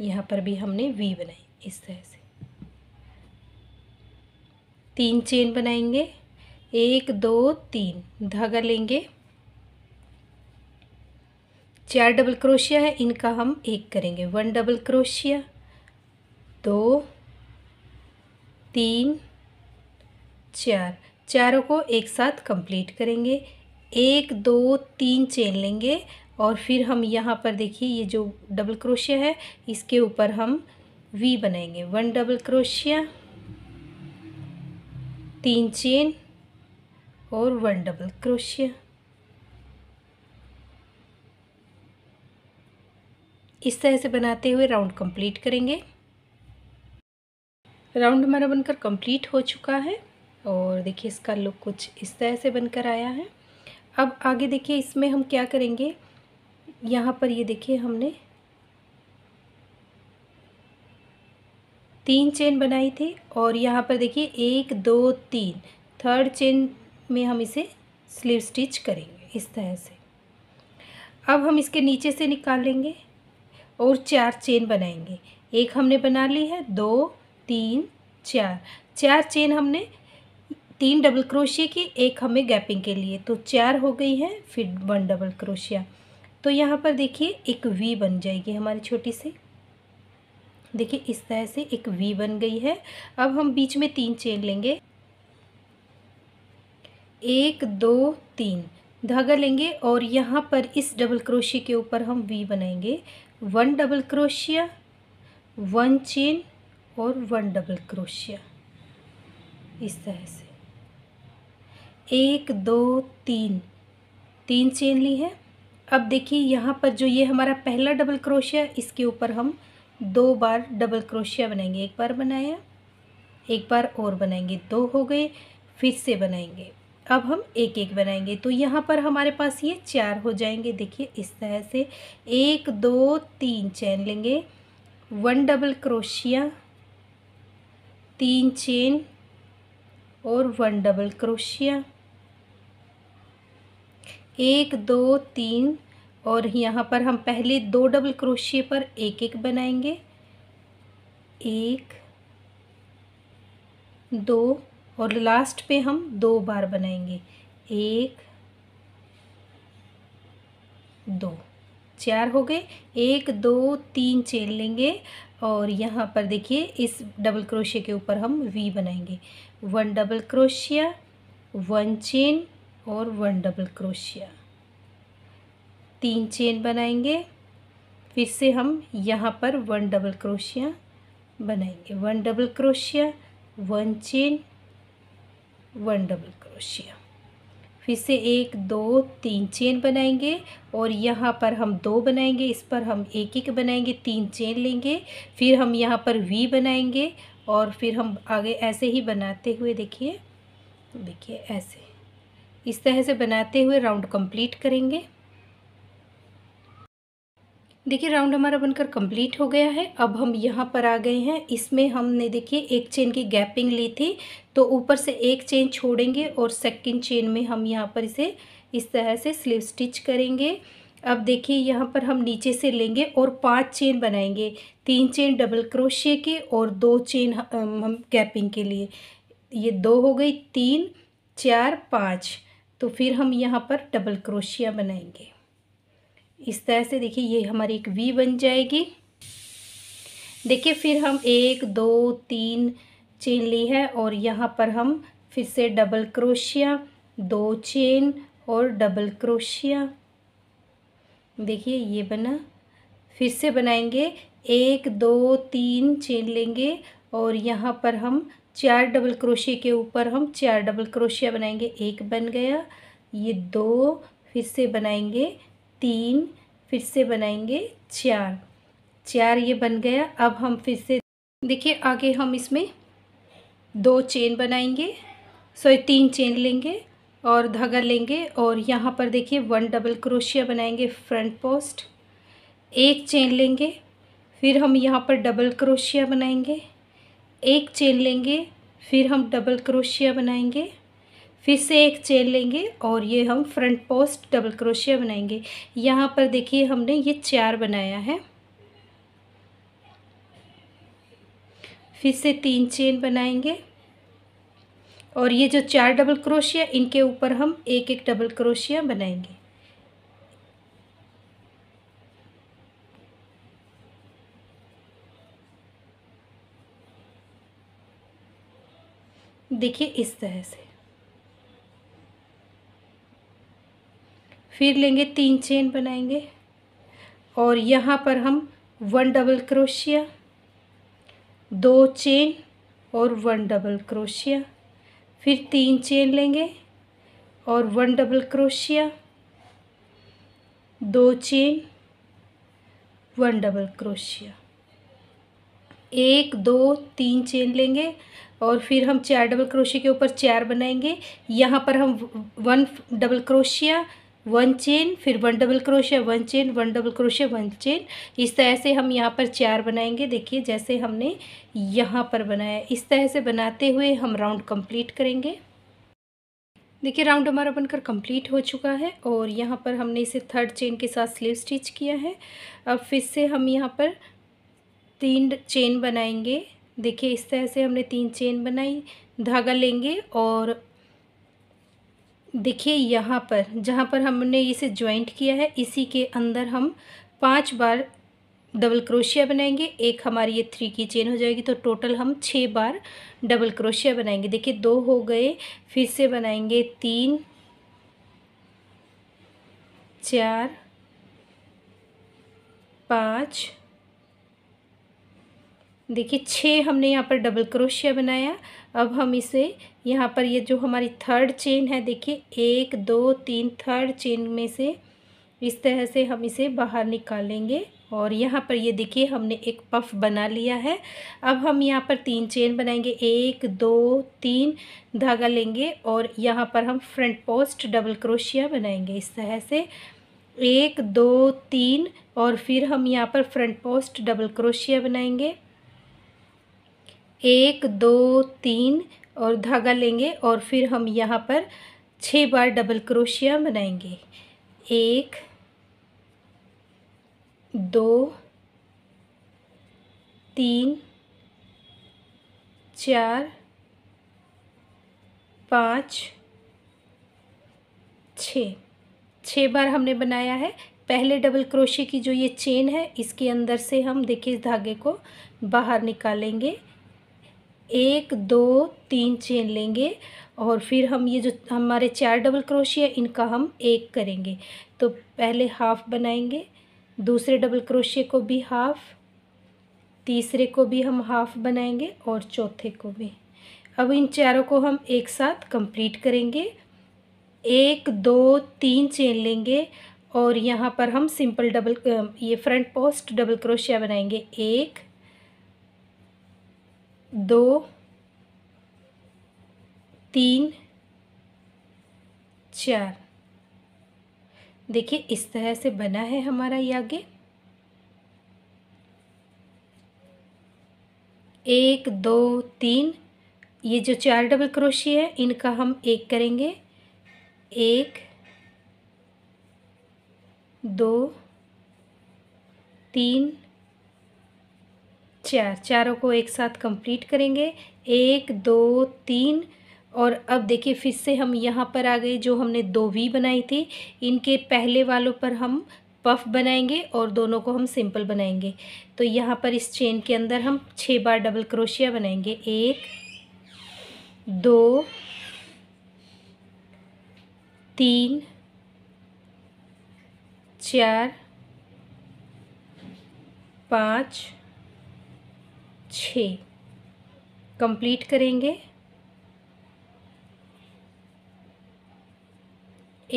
यहाँ पर भी हमने वी बनाई इस तरह से तीन चेन बनाएंगे एक दो तीन धागा लेंगे चार डबल क्रोशिया है इनका हम एक करेंगे वन डबल क्रोशिया दो तीन चार चारों को एक साथ कंप्लीट करेंगे एक दो तीन चेन लेंगे और फिर हम यहाँ पर देखिए ये जो डबल क्रोशिया है इसके ऊपर हम वी बनाएंगे वन डबल क्रोशिया तीन चेन और वन डबल क्रोशिया इस तरह से बनाते हुए राउंड कंप्लीट करेंगे राउंड हमारा बनकर कंप्लीट हो चुका है और देखिए इसका लुक कुछ इस तरह से बनकर आया है अब आगे देखिए इसमें हम क्या करेंगे यहाँ पर ये देखिए हमने तीन चेन बनाई थी और यहाँ पर देखिए एक दो तीन थर्ड चेन में हम इसे स्लीव स्टिच करेंगे इस तरह से अब हम इसके नीचे से निकालेंगे और चार चेन बनाएंगे एक हमने बना ली है दो तीन चार चार चेन हमने तीन डबल क्रोशिया की एक हमें गैपिंग के लिए तो चार हो गई है फिर वन डबल क्रोशिया तो यहाँ पर देखिए एक वी बन जाएगी हमारी छोटी सी देखिए इस तरह से एक वी बन गई है अब हम बीच में तीन चेन लेंगे एक दो तीन धागा लेंगे और यहाँ पर इस डबल क्रोशिया के ऊपर हम वी बनाएंगे वन डबल क्रोशिया वन चेन और वन डबल क्रोशिया इस तरह से एक दो तीन तीन चेन ली है अब देखिए यहाँ पर जो ये हमारा पहला डबल क्रोशिया इसके ऊपर हम दो बार डबल क्रोशिया बनाएंगे एक बार बनाया एक बार और बनाएंगे दो हो गए फिर से बनाएंगे अब हम एक एक बनाएंगे तो यहाँ पर हमारे पास ये चार हो जाएंगे देखिए इस तरह से एक दो तीन चैन लेंगे वन डबल क्रोशिया तीन चेन और वन डबल क्रोशिया एक दो तीन और यहाँ पर हम पहले दो डबल क्रोशिए पर एक एक बनाएंगे एक दो और लास्ट पे हम दो बार बनाएंगे एक दो चार हो गए एक दो तीन चेन लेंगे और यहाँ पर देखिए इस डबल क्रोशिया के ऊपर हम वी बनाएंगे वन डबल क्रोशिया वन चेन और वन डबल क्रोशिया तीन चेन बनाएंगे फिर से हम यहाँ पर वन डबल क्रोशिया बनाएंगे वन डबल क्रोशिया वन चेन वन डबल क्रोशिया फिर से एक दो तीन चेन बनाएंगे और यहाँ पर हम दो बनाएंगे इस पर हम एक एक बनाएंगे तीन चेन लेंगे फिर हम यहाँ पर वी बनाएंगे और फिर हम आगे ऐसे ही बनाते हुए देखिए देखिए ऐसे इस तरह से बनाते हुए राउंड कंप्लीट करेंगे देखिए राउंड हमारा बनकर कंप्लीट हो गया है अब हम यहाँ पर आ गए हैं इसमें हमने देखिए एक चेन की गैपिंग ली थी तो ऊपर से एक चेन छोड़ेंगे और सेकंड चेन में हम यहाँ पर इसे इस तरह से स्लीव स्टिच करेंगे अब देखिए यहाँ पर हम नीचे से लेंगे और पांच चेन बनाएंगे तीन चेन डबल क्रोशिए के और दो चेन हम गैपिंग के लिए ये दो हो गई तीन चार पाँच तो फिर हम यहाँ पर डबल क्रोशिया बनाएंगे इस तरह से देखिए ये हमारी एक वी बन जाएगी देखिए फिर हम एक दो तीन चेन ली है और यहाँ पर हम फिर से डबल क्रोशिया दो चेन और डबल क्रोशिया देखिए ये बना फिर से बनाएंगे एक दो तीन चेन लेंगे और यहाँ पर हम चार डबल क्रोशिया के ऊपर हम चार डबल क्रोशिया बनाएंगे एक बन गया ये दो फिर से बनाएंगे तीन फिर से बनाएंगे चार चार ये बन गया अब हम फिर से देखिए आगे हम इसमें दो चेन बनाएंगे सॉरी तीन चेन लेंगे और धागा लेंगे और यहाँ पर देखिए वन डबल क्रोशिया बनाएंगे फ्रंट पोस्ट एक चेन लेंगे फिर हम यहाँ पर डबल क्रोशिया बनाएंगे एक चेन लेंगे फिर हम डबल क्रोशिया बनाएंगे फिर से एक चेन लेंगे और ये हम फ्रंट पोस्ट डबल क्रोशिया बनाएंगे यहाँ पर देखिए हमने ये चार बनाया है फिर से तीन चेन बनाएंगे और ये जो चार डबल क्रोशिया इनके ऊपर हम एक एक डबल क्रोशिया बनाएंगे देखिए इस तरह से फिर लेंगे तीन चेन बनाएंगे और यहाँ पर हम वन डबल क्रोशिया दो चेन और वन डबल क्रोशिया फिर तीन चेन लेंगे और वन डबल क्रोशिया दो चेन वन डबल क्रोशिया एक दो तीन चेन लेंगे और फिर हम चार डबल क्रोशिया के ऊपर चार बनाएंगे यहाँ पर हम वन डबल क्रोशिया वन चेन फिर वन डबल क्रोशिया वन चेन वन डबल क्रोशिया वन चेन इस तरह से हम यहाँ पर चार बनाएंगे देखिए जैसे हमने यहाँ पर बनाया इस तरह से बनाते हुए हम राउंड कंप्लीट करेंगे देखिए राउंड हमारा बनकर कंप्लीट हो चुका है और यहाँ पर हमने इसे थर्ड चेन के साथ स्लीव स्टिच किया है अब फिर से हम यहाँ पर तीन चेन बनाएंगे देखिए इस तरह से हमने तीन चेन बनाई धागा लेंगे और देखिए यहाँ पर जहाँ पर हमने इसे ज्वाइंट किया है इसी के अंदर हम पांच बार डबल क्रोशिया बनाएंगे एक हमारी ये थ्री की चेन हो जाएगी तो टोटल हम छः बार डबल क्रोशिया बनाएंगे देखिए दो हो गए फिर से बनाएंगे तीन चार पाँच देखिए छः हमने यहाँ पर डबल क्रोशिया बनाया अब हम इसे यहाँ पर ये जो हमारी थर्ड चेन है देखिए एक दो तीन थर्ड चेन में से इस तरह से हम इसे बाहर निकालेंगे और यहाँ पर ये देखिए हमने एक पफ बना लिया है अब हम यहाँ पर तीन चेन बनाएंगे एक दो तीन धागा लेंगे और यहाँ पर हम फ्रंट पोस्ट डबल क्रोशिया बनाएंगे इस तरह से एक दो तीन और फिर हम यहाँ पर फ्रंट पोस्ट डबल क्रोशिया बनाएंगे एक दो तीन और धागा लेंगे और फिर हम यहाँ पर छः बार डबल क्रोशिया बनाएंगे एक दो तीन चार पाँच छ छः बार हमने बनाया है पहले डबल क्रोशे की जो ये चेन है इसके अंदर से हम देखिए इस धागे को बाहर निकालेंगे एक दो तीन चेन लेंगे और फिर हम ये जो हमारे चार डबल क्रोशिया इनका हम एक करेंगे तो पहले हाफ बनाएंगे दूसरे डबल क्रोशिया को भी हाफ तीसरे को भी हम हाफ बनाएंगे और चौथे को भी अब इन चारों को हम एक साथ कंप्लीट करेंगे एक दो तीन चेन लेंगे और यहाँ पर हम सिंपल डबल ये फ्रंट पोस्ट डबल क्रोशिया बनाएंगे एक दो तीन चार देखिए इस तरह से बना है हमारा यज्ञ एक दो तीन ये जो चार डबल क्रोशी है इनका हम एक करेंगे एक दो तीन चार चारों को एक साथ कंप्लीट करेंगे एक दो तीन और अब देखिए फिर से हम यहाँ पर आ गए जो हमने दो वी बनाई थी इनके पहले वालों पर हम पफ बनाएंगे और दोनों को हम सिंपल बनाएंगे तो यहाँ पर इस चेन के अंदर हम छः बार डबल क्रोशिया बनाएंगे एक दो तीन चार पाँच छ कंप्लीट करेंगे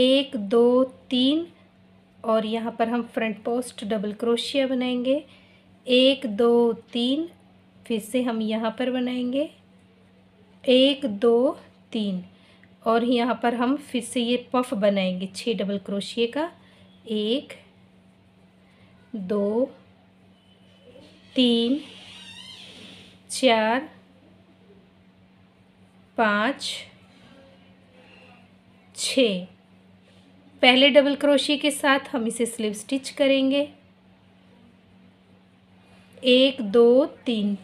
एक दो तीन और यहाँ पर हम फ्रंट पोस्ट डबल क्रोशिया बनाएंगे एक दो तीन फिर से हम यहाँ पर बनाएंगे एक दो तीन और यहाँ पर हम फिर से ये पफ बनाएंगे छः डबल क्रोशिए का एक दो तीन चार पाँच छ पहले डबल क्रोशिया के साथ हम इसे स्लिप स्टिच करेंगे एक दो तीन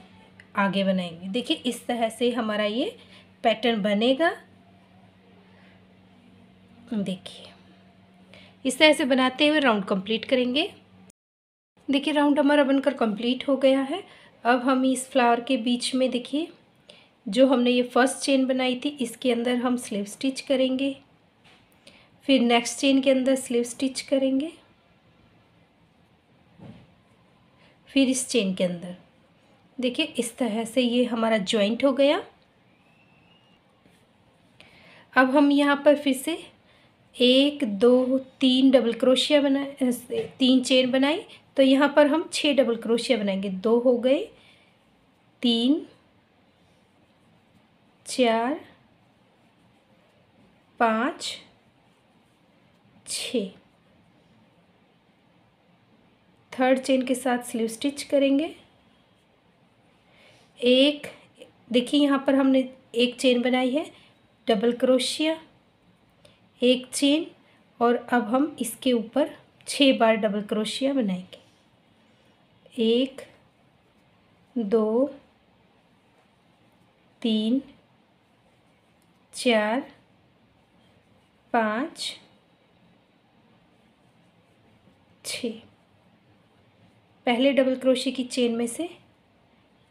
आगे बनाएंगे देखिए इस तरह से हमारा ये पैटर्न बनेगा देखिए इस तरह से बनाते हुए राउंड कंप्लीट करेंगे देखिए राउंड हमारा बनकर कंप्लीट हो गया है अब हम इस फ्लावर के बीच में देखिए जो हमने ये फर्स्ट चेन बनाई थी इसके अंदर हम स्लीव स्टिच करेंगे फिर नेक्स्ट चेन के अंदर स्लीव स्टिच करेंगे फिर इस चेन के अंदर देखिए इस तरह से ये हमारा जॉइंट हो गया अब हम यहाँ पर फिर से एक दो तीन डबल क्रोशिया बना तीन चेन बनाई तो यहाँ पर हम छः डबल क्रोशिया बनाएंगे दो हो गए तीन चार पाँच छ थर्ड चेन के साथ स्लीव स्टिच करेंगे एक देखिए यहाँ पर हमने एक चेन बनाई है डबल क्रोशिया एक चेन और अब हम इसके ऊपर छः बार डबल क्रोशिया बनाएंगे एक दो तीन चार पाँच छ पहले डबल क्रोशे की चेन में से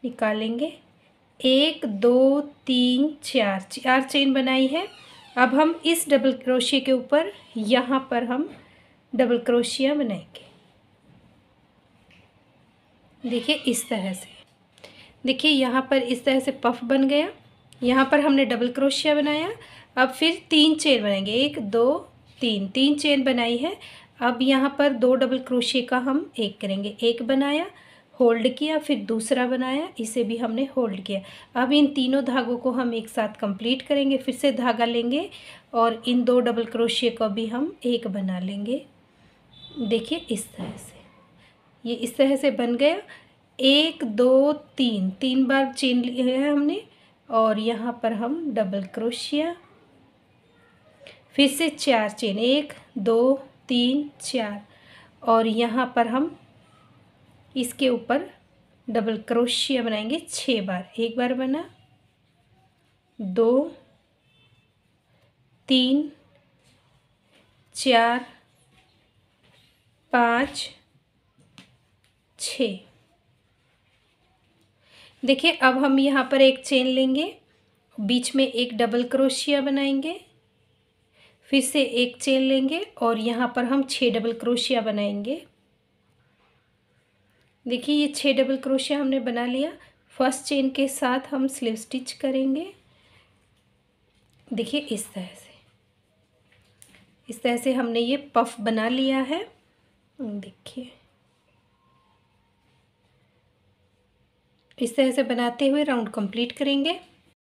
निकालेंगे एक दो तीन चार चार चेन बनाई है अब हम इस डबल क्रोशिया के ऊपर यहाँ पर हम डबल क्रोशिया बनाएंगे देखिए इस तरह से देखिए यहाँ पर इस तरह से पफ बन गया यहाँ पर हमने डबल क्रोशिया बनाया अब फिर तीन चेन बनाएंगे एक दो तीन तीन चेन बनाई है अब यहाँ पर दो डबल क्रोशिया का हम एक करेंगे एक बनाया होल्ड किया फिर दूसरा बनाया इसे भी हमने होल्ड किया अब इन तीनों धागों को हम एक साथ कंप्लीट करेंगे फिर से धागा लेंगे और इन दो डबल क्रोशिया को भी हम एक बना लेंगे देखिए इस तरह से ये इस तरह से बन गया एक दो तीन तीन बार चेन लिए हैं हमने और यहाँ पर हम डबल क्रोशिया फिर से चार चेन एक दो तीन चार और यहाँ पर हम इसके ऊपर डबल क्रोशिया बनाएंगे छः बार एक बार बना दो तीन चार पाँच छ देखिए अब हम यहाँ पर एक चेन लेंगे बीच में एक डबल क्रोशिया बनाएंगे फिर से एक चेन लेंगे और यहाँ पर हम छः डबल क्रोशिया बनाएंगे देखिए ये छः डबल क्रोशिया हमने बना लिया फर्स्ट चेन के साथ हम स्लीव स्टिच करेंगे देखिए इस तरह से इस तरह से हमने ये पफ बना लिया है देखिए इस तरह से बनाते हुए राउंड कंप्लीट करेंगे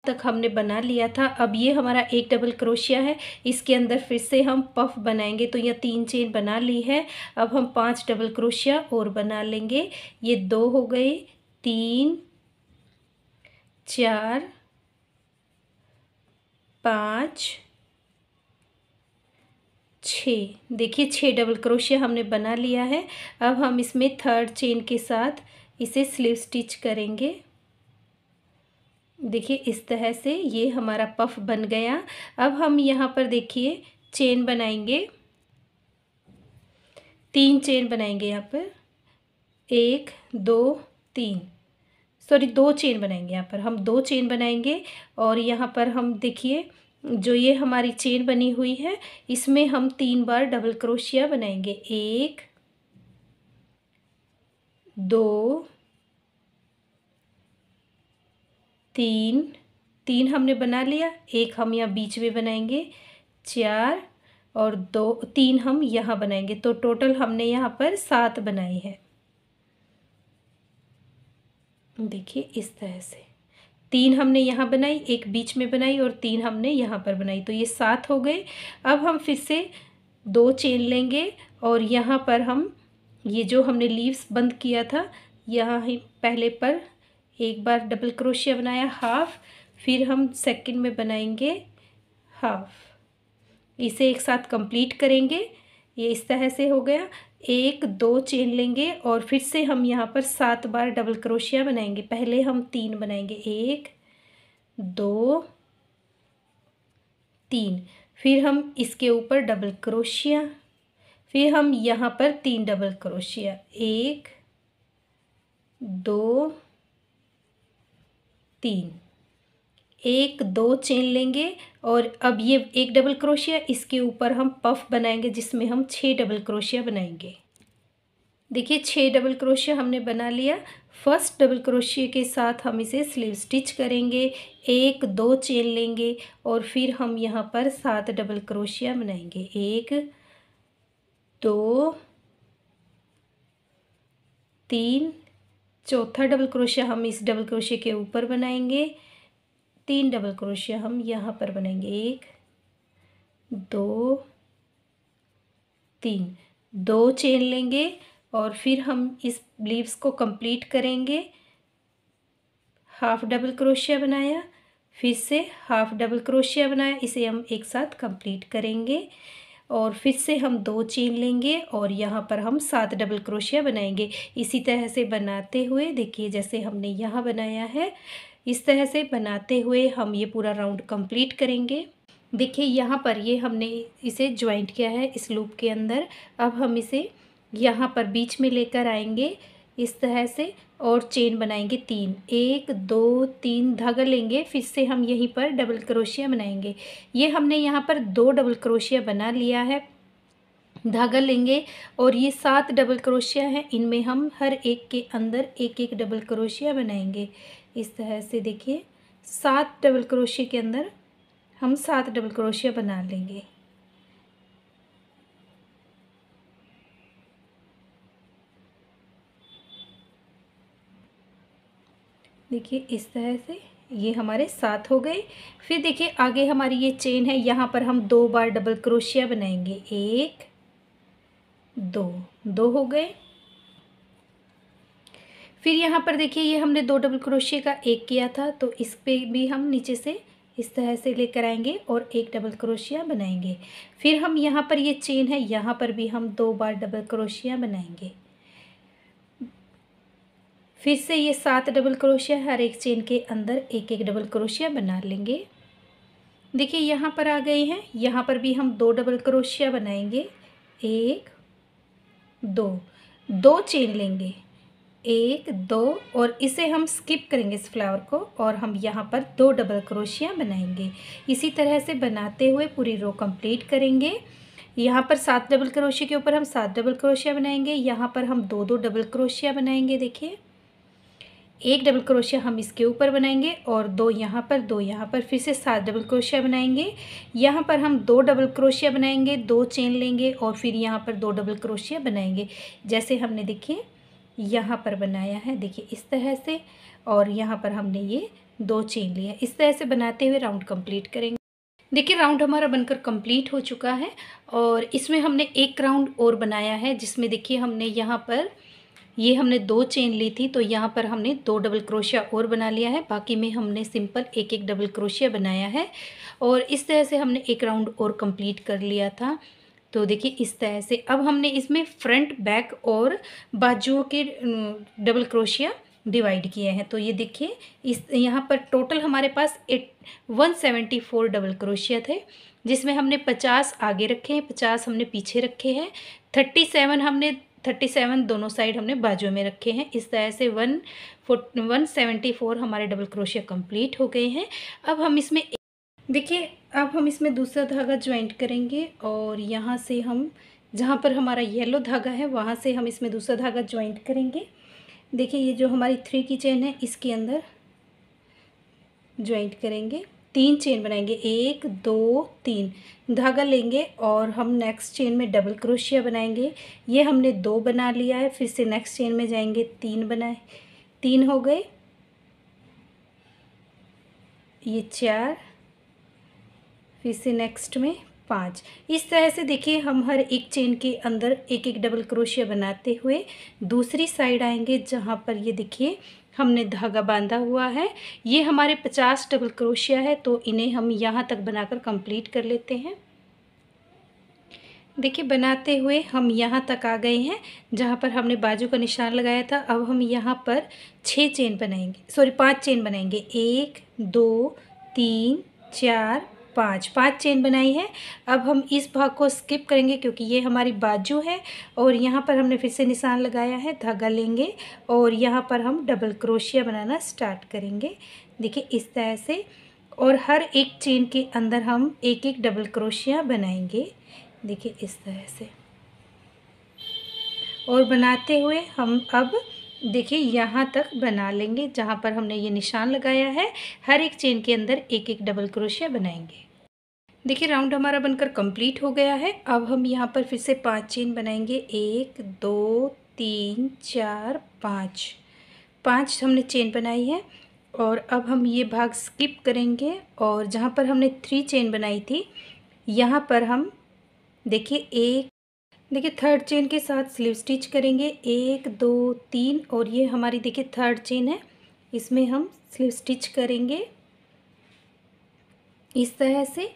तक हमने बना लिया था अब ये हमारा एक डबल क्रोशिया है इसके अंदर फिर से हम पफ बनाएंगे तो यह तीन चेन बना ली है अब हम पांच डबल क्रोशिया और बना लेंगे ये दो हो गए तीन चार पाँच छः देखिए छः डबल क्रोशिया हमने बना लिया है अब हम इसमें थर्ड चेन के साथ इसे स्लीव स्टिच करेंगे देखिए इस तरह से ये हमारा पफ बन गया अब हम यहाँ पर देखिए चेन बनाएंगे तीन चेन बनाएंगे यहाँ पर एक दो तीन सॉरी दो चेन बनाएंगे यहाँ पर हम दो चेन बनाएंगे और यहाँ पर हम देखिए जो ये हमारी चेन बनी हुई है इसमें हम तीन बार डबल क्रोशिया बनाएंगे एक दो तीन तीन हमने बना लिया एक हम यहाँ बीच में बनाएंगे चार और दो तीन हम यहाँ बनाएंगे तो टोटल हमने यहाँ पर सात बनाई है देखिए इस तरह से तीन हमने यहाँ बनाई एक बीच में बनाई और तीन हमने यहाँ पर बनाई तो ये सात हो गए अब हम फिर से दो चेन लेंगे और यहाँ पर हम ये जो हमने लीव्स बंद किया था यहाँ ही पहले पर एक बार डबल क्रोशिया बनाया हाफ फिर हम सेकंड में बनाएंगे हाफ इसे एक साथ कंप्लीट करेंगे ये इस तरह से हो गया एक दो चेन लेंगे और फिर से हम यहाँ पर सात बार डबल क्रोशिया बनाएंगे पहले हम तीन बनाएंगे एक दो तीन फिर हम इसके ऊपर डबल क्रोशिया फिर हम यहाँ पर तीन डबल क्रोशिया एक दो तीन एक दो चेन लेंगे और अब ये एक डबल क्रोशिया इसके ऊपर हम पफ बनाएंगे जिसमें हम छः डबल क्रोशिया बनाएंगे देखिए छः डबल क्रोशिया हमने बना लिया फर्स्ट डबल क्रोशिया के साथ हम इसे स्लीव स्टिच करेंगे एक दो चेन लेंगे और फिर हम यहाँ पर सात डबल क्रोशिया बनाएंगे एक दो तीन चौथा डबल क्रोशिया हम इस डबल क्रोशिया के ऊपर बनाएंगे तीन डबल क्रोशिया हम यहाँ पर बनाएंगे एक दो तीन दो चेन लेंगे और फिर हम इस लीव्स को कंप्लीट करेंगे हाफ डबल क्रोशिया बनाया फिर से हाफ डबल क्रोशिया बनाया इसे हम एक साथ कंप्लीट करेंगे और फिर से हम दो चेन लेंगे और यहाँ पर हम सात डबल क्रोशिया बनाएंगे इसी तरह से बनाते हुए देखिए जैसे हमने यहाँ बनाया है इस तरह से बनाते हुए हम ये पूरा राउंड कंप्लीट करेंगे देखिए यहाँ पर ये हमने इसे ज्वाइंट किया है इस लूप के अंदर अब हम इसे यहाँ पर बीच में लेकर आएंगे इस तरह से और चेन बनाएंगे तीन एक दो तीन धागा लेंगे फिर से हम यहीं पर डबल क्रोशिया बनाएंगे ये हमने यहाँ पर दो डबल क्रोशिया बना लिया है धागा लेंगे और ये सात डबल क्रोशिया हैं इनमें हम हर एक के अंदर एक एक डबल क्रोशिया बनाएंगे इस तरह से देखिए सात डबल क्रोशिया के अंदर हम सात डबल क्रोशिया बना लेंगे देखिए इस तरह से ये हमारे साथ हो गए फिर देखिए आगे हमारी ये चेन है यहाँ पर हम दो बार डबल क्रोशिया बनाएंगे एक दो दो हो गए फिर यहाँ पर देखिए ये हमने दो डबल क्रोशिया का एक किया था तो इस पे भी हम नीचे से इस तरह से लेकर आएंगे और एक डबल क्रोशिया बनाएंगे फिर हम यहाँ पर ये चेन है यहाँ पर भी हम दो बार डबल क्रोशिया बनाएंगे फिर से ये सात डबल क्रोशिया हर एक चेन के अंदर एक एक डबल क्रोशिया बना लेंगे देखिए यहाँ पर आ गए हैं यहाँ पर भी हम दो डबल क्रोशिया बनाएंगे एक दो दो चेन लेंगे एक दो और इसे हम स्किप करेंगे इस फ्लावर को और हम यहाँ पर दो डबल क्रोशिया बनाएंगे इसी तरह से बनाते हुए पूरी रो कंप्लीट करेंगे यहाँ पर सात डबल क्रोशिया के ऊपर हम सात डबल क्रोशिया बनाएंगे यहाँ पर हम दो दो डबल क्रोशिया बनाएंगे देखिए एक डबल क्रोशिया हम इसके ऊपर बनाएंगे और दो यहाँ पर दो यहाँ पर फिर से सात डबल क्रोशिया बनाएंगे यहाँ पर हम दो डबल क्रोशिया बनाएंगे दो चेन लेंगे और फिर यहाँ पर दो डबल क्रोशिया बनाएंगे जैसे हमने देखिए यहाँ पर बनाया है देखिए इस तरह से और यहाँ पर हमने ये दो चेन लिया इस तरह से बनाते हुए राउंड कंप्लीट करेंगे देखिए राउंड हमारा बनकर कंप्लीट हो चुका है और इसमें हमने एक राउंड और बनाया है जिसमें देखिए हमने यहाँ पर ये हमने दो चेन ली थी तो यहाँ पर हमने दो डबल क्रोशिया और बना लिया है बाकी में हमने सिंपल एक एक डबल क्रोशिया बनाया है और इस तरह से हमने एक राउंड और कंप्लीट कर लिया था तो देखिए इस तरह से अब हमने इसमें फ्रंट बैक और बाजुओं के डबल क्रोशिया डिवाइड किए हैं तो ये देखिए इस यहाँ पर टोटल हमारे पास eight one seventy four double क्रोशिया थे जिसमें हमने पचास आगे रखे हैं पचास हमने पीछे रखे हैं थर्टी सेवन हमने थर्टी सेवन दोनों साइड हमने बाजू में रखे हैं इस तरह से वन वन सेवेंटी फोर हमारे डबल क्रोशिया कंप्लीट हो गए हैं अब हम इसमें देखिए अब हम इसमें दूसरा धागा ज्वाइंट करेंगे और यहाँ से हम जहाँ पर हमारा येलो धागा है वहाँ से हम इसमें दूसरा धागा ज्वाइंट करेंगे देखिए ये जो हमारी थ्री की चेन है इसके अंदर ज्वाइंट करेंगे तीन चेन बनाएंगे एक दो तीन धागा लेंगे और हम नेक्स्ट चेन में डबल क्रोशिया बनाएंगे ये हमने दो बना लिया है फिर से नेक्स्ट चेन में जाएंगे तीन बनाए तीन हो गए ये चार फिर से नेक्स्ट में पाँच इस तरह से देखिए हम हर एक चेन के अंदर एक एक डबल क्रोशिया बनाते हुए दूसरी साइड आएंगे जहाँ पर ये देखिए हमने धागा बांधा हुआ है ये हमारे पचास डबल क्रोशिया है तो इन्हें हम यहाँ तक बनाकर कंप्लीट कर लेते हैं देखिए बनाते हुए हम यहाँ तक आ गए हैं जहाँ पर हमने बाजू का निशान लगाया था अब हम यहाँ पर छः चेन बनाएंगे सॉरी पांच चेन बनाएंगे एक दो तीन चार पाँच पाँच चेन बनाई है अब हम इस भाग को स्किप करेंगे क्योंकि ये हमारी बाजू है और यहाँ पर हमने फिर से निशान लगाया है धागा लेंगे और यहाँ पर हम डबल क्रोशिया बनाना स्टार्ट करेंगे देखिए इस तरह से और हर एक चेन के अंदर हम एक एक डबल क्रोशिया बनाएंगे देखिए इस तरह से और बनाते हुए हम अब देखिए यहाँ तक बना लेंगे जहाँ पर हमने ये निशान लगाया है हर एक चेन के अंदर एक एक डबल क्रोशिया बनाएंगे देखिए राउंड हमारा बनकर कंप्लीट हो गया है अब हम यहाँ पर फिर से पांच चेन बनाएंगे एक दो तीन चार पाँच पांच हमने चेन बनाई है और अब हम ये भाग स्किप करेंगे और जहाँ पर हमने थ्री चेन बनाई थी यहाँ पर हम देखिए एक देखिए थर्ड चेन के साथ स्लीव स्टिच करेंगे एक दो तीन और ये हमारी देखिए थर्ड चेन है इसमें हम स्लीव स्टिच करेंगे इस तरह से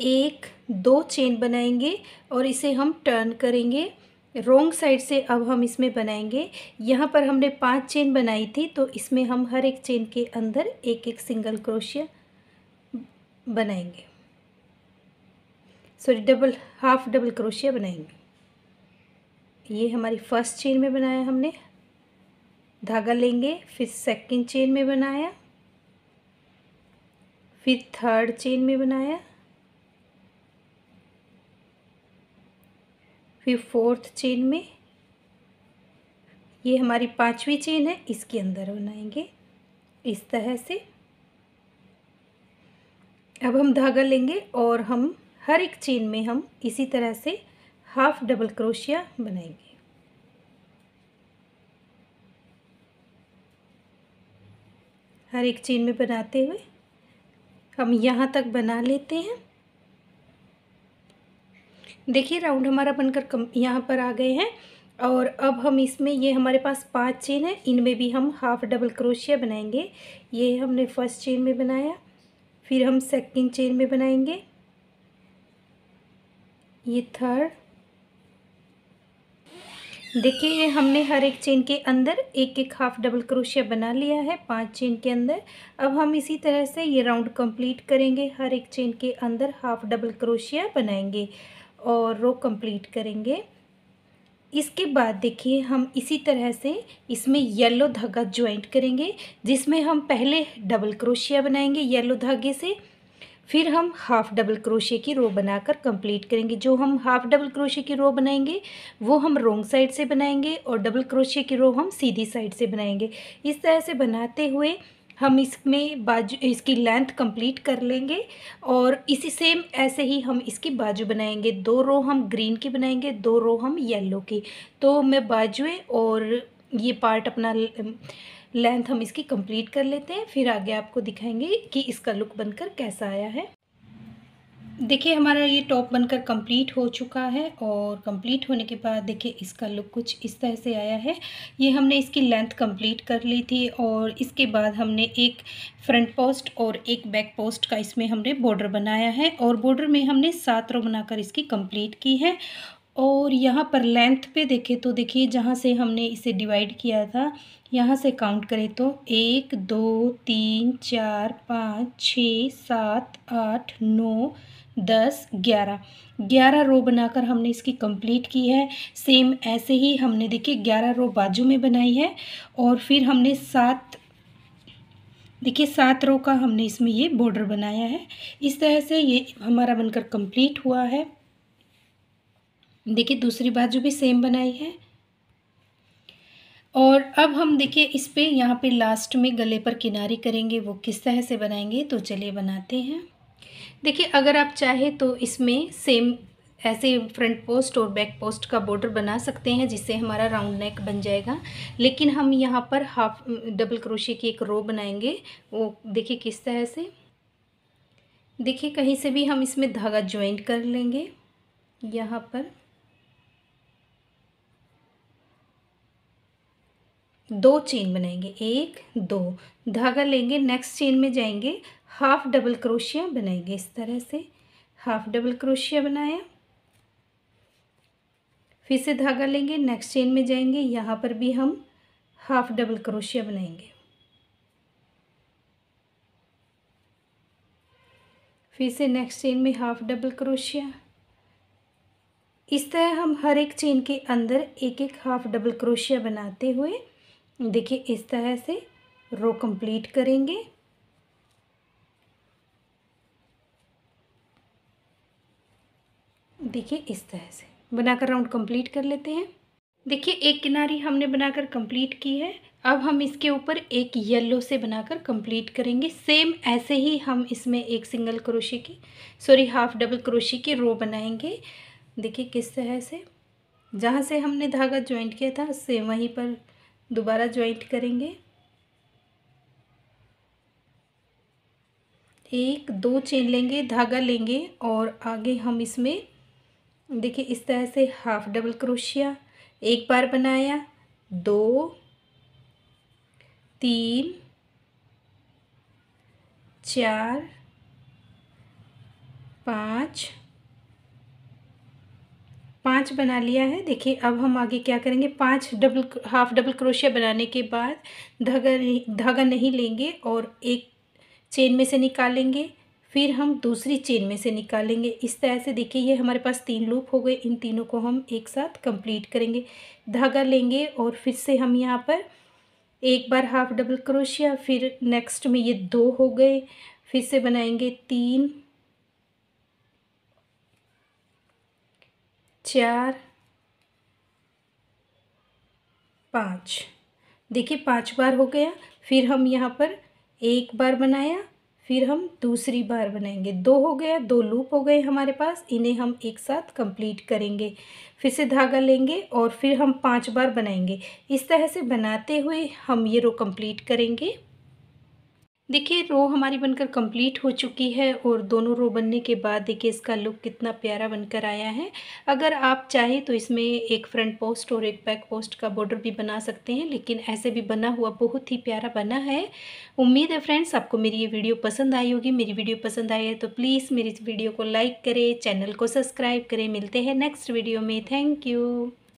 एक दो चेन बनाएंगे और इसे हम टर्न करेंगे रोंग साइड से अब हम इसमें बनाएंगे यहाँ पर हमने पांच चेन बनाई थी तो इसमें हम हर एक चेन के अंदर एक एक सिंगल क्रोशिया बनाएंगे सॉरी डबल हाफ डबल क्रोशिया बनाएंगे ये हमारी फर्स्ट चेन में बनाया हमने धागा लेंगे फिर सेकंड चेन में बनाया फिर थर्ड चेन में बनाया फिर फोर्थ चेन में ये हमारी पांचवी चेन है इसके अंदर बनाएंगे इस तरह से अब हम धागा लेंगे और हम हर एक चेन में हम इसी तरह से हाफ डबल क्रोशिया बनाएंगे हर एक चेन में बनाते हुए हम यहाँ तक बना लेते हैं देखिए राउंड हमारा बनकर कम यहाँ पर आ गए हैं और अब हम इसमें ये हमारे पास पांच चेन है इनमें भी हम हाफ डबल क्रोशिया बनाएंगे ये हमने फर्स्ट चेन में बनाया फिर हम सेकंड चेन में बनाएंगे ये थर्ड देखिए ये हमने हर एक चेन के अंदर एक एक हाफ डबल क्रोशिया बना लिया है पांच चेन के अंदर अब हम इसी तरह से ये राउंड कंप्लीट करेंगे हर एक चेन के अंदर हाफ डबल क्रोशिया बनाएंगे और रो कंप्लीट करेंगे इसके बाद देखिए हम इसी तरह से इसमें येलो धागा ज्वाइंट करेंगे जिसमें हम पहले डबल क्रोशिया बनाएंगे येलो धागे से फिर हम हाफ डबल क्रोशिया की रो बनाकर कंप्लीट करेंगे जो हम हाफ डबल क्रोशे की रो बनाएंगे वो हम रोंग साइड से बनाएंगे और डबल क्रोशिया की रो हम सीधी साइड से बनाएंगे इस तरह से बनाते हुए हम इसमें बाजू इसकी लेंथ कंप्लीट कर लेंगे और इसी सेम ऐसे ही हम इसकी बाजू बनाएंगे दो रो हम ग्रीन की बनाएंगे दो रो हम येलो की तो मैं बाजुएँ और ये पार्ट अपना लेंथ हम इसकी कंप्लीट कर लेते हैं फिर आगे आपको दिखाएंगे कि इसका लुक बनकर कैसा आया है देखिए हमारा ये टॉप बनकर कंप्लीट हो चुका है और कंप्लीट होने के बाद देखिए इसका लुक कुछ इस तरह से आया है ये हमने इसकी लेंथ कंप्लीट कर ली थी और इसके बाद हमने एक फ्रंट पोस्ट और एक बैक पोस्ट का इसमें हमने बॉर्डर बनाया है और बॉर्डर में हमने सात रो बनाकर इसकी कंप्लीट की है और यहाँ पर लेंथ पे देखें तो देखिए जहाँ से हमने इसे डिवाइड किया था यहाँ से काउंट करें तो एक दो तीन चार पाँच छ सात आठ नौ दस ग्यारह ग्यारह रो बनाकर हमने इसकी कंप्लीट की है सेम ऐसे ही हमने देखिए ग्यारह रो बाजू में बनाई है और फिर हमने सात देखिए सात रो का हमने इसमें ये बॉर्डर बनाया है इस तरह से ये हमारा बनकर कंप्लीट हुआ है देखिए दूसरी बाजू भी सेम बनाई है और अब हम देखिए इस पर यहाँ पे लास्ट में गले पर किनारी करेंगे वो किस तरह से बनाएंगे तो चलिए बनाते हैं देखिए अगर आप चाहें तो इसमें सेम ऐसे फ्रंट पोस्ट और बैक पोस्ट का बॉर्डर बना सकते हैं जिससे हमारा राउंड नेक बन जाएगा लेकिन हम यहाँ पर हाफ डबल क्रोशे की एक रो बनाएंगे वो देखिए किस तरह से देखिए कहीं से भी हम इसमें धागा ज्वाइंट कर लेंगे यहाँ पर दो चेन बनाएंगे एक दो धागा लेंगे नेक्स्ट चेन में जाएंगे हाफ डबल क्रोशिया बनाएंगे इस तरह से हाफ डबल क्रोशिया बनाया फिर से धागा लेंगे नेक्स्ट चेन में जाएंगे यहाँ पर भी हम हाफ डबल क्रोशिया बनाएंगे फिर से नेक्स्ट चेन में हाफ डबल क्रोशिया इस तरह हम हर एक चेन के अंदर एक एक हाफ डबल क्रोशिया बनाते हुए देखिए इस तरह से रो कंप्लीट करेंगे देखिए इस तरह से बनाकर राउंड कंप्लीट कर लेते हैं देखिए एक किनारी हमने बनाकर कंप्लीट की है अब हम इसके ऊपर एक येलो से बनाकर कंप्लीट करेंगे सेम ऐसे ही हम इसमें एक सिंगल क्रोशी की सॉरी हाफ डबल क्रोशी की रो बनाएंगे देखिए किस तरह से जहाँ से हमने धागा ज्वाइंट किया था सेम वहीं पर दोबारा ज्वाइंट करेंगे एक दो चेन लेंगे धागा लेंगे और आगे हम इसमें देखिए इस तरह से हाफ डबल क्रोशिया एक बार बनाया दो तीन चार पाँच पाँच बना लिया है देखिए अब हम आगे क्या करेंगे पाँच डबल हाफ डबल क्रोशिया बनाने के बाद धागा धागा नहीं लेंगे और एक चेन में से निकालेंगे फिर हम दूसरी चेन में से निकालेंगे इस तरह से देखिए ये हमारे पास तीन लूप हो गए इन तीनों को हम एक साथ कंप्लीट करेंगे धागा लेंगे और फिर से हम यहाँ पर एक बार हाफ डबल क्रोशिया फिर नेक्स्ट में ये दो हो गए फिर से बनाएंगे तीन चार पाँच देखिए पांच बार हो गया फिर हम यहाँ पर एक बार बनाया फिर हम दूसरी बार बनाएंगे दो हो गया दो लूप हो गए हमारे पास इन्हें हम एक साथ कंप्लीट करेंगे फिर से धागा लेंगे और फिर हम पांच बार बनाएंगे इस तरह से बनाते हुए हम ये रो कंप्लीट करेंगे देखिए रो हमारी बनकर कंप्लीट हो चुकी है और दोनों रो बनने के बाद देखिए इसका लुक कितना प्यारा बनकर आया है अगर आप चाहें तो इसमें एक फ्रंट पोस्ट और एक बैक पोस्ट का बॉर्डर भी बना सकते हैं लेकिन ऐसे भी बना हुआ बहुत ही प्यारा बना है उम्मीद है फ्रेंड्स आपको मेरी ये वीडियो पसंद आई होगी मेरी वीडियो पसंद आई है तो प्लीज़ मेरी इस वीडियो को लाइक करें चैनल को सब्सक्राइब करें मिलते हैं नेक्स्ट वीडियो में थैंक यू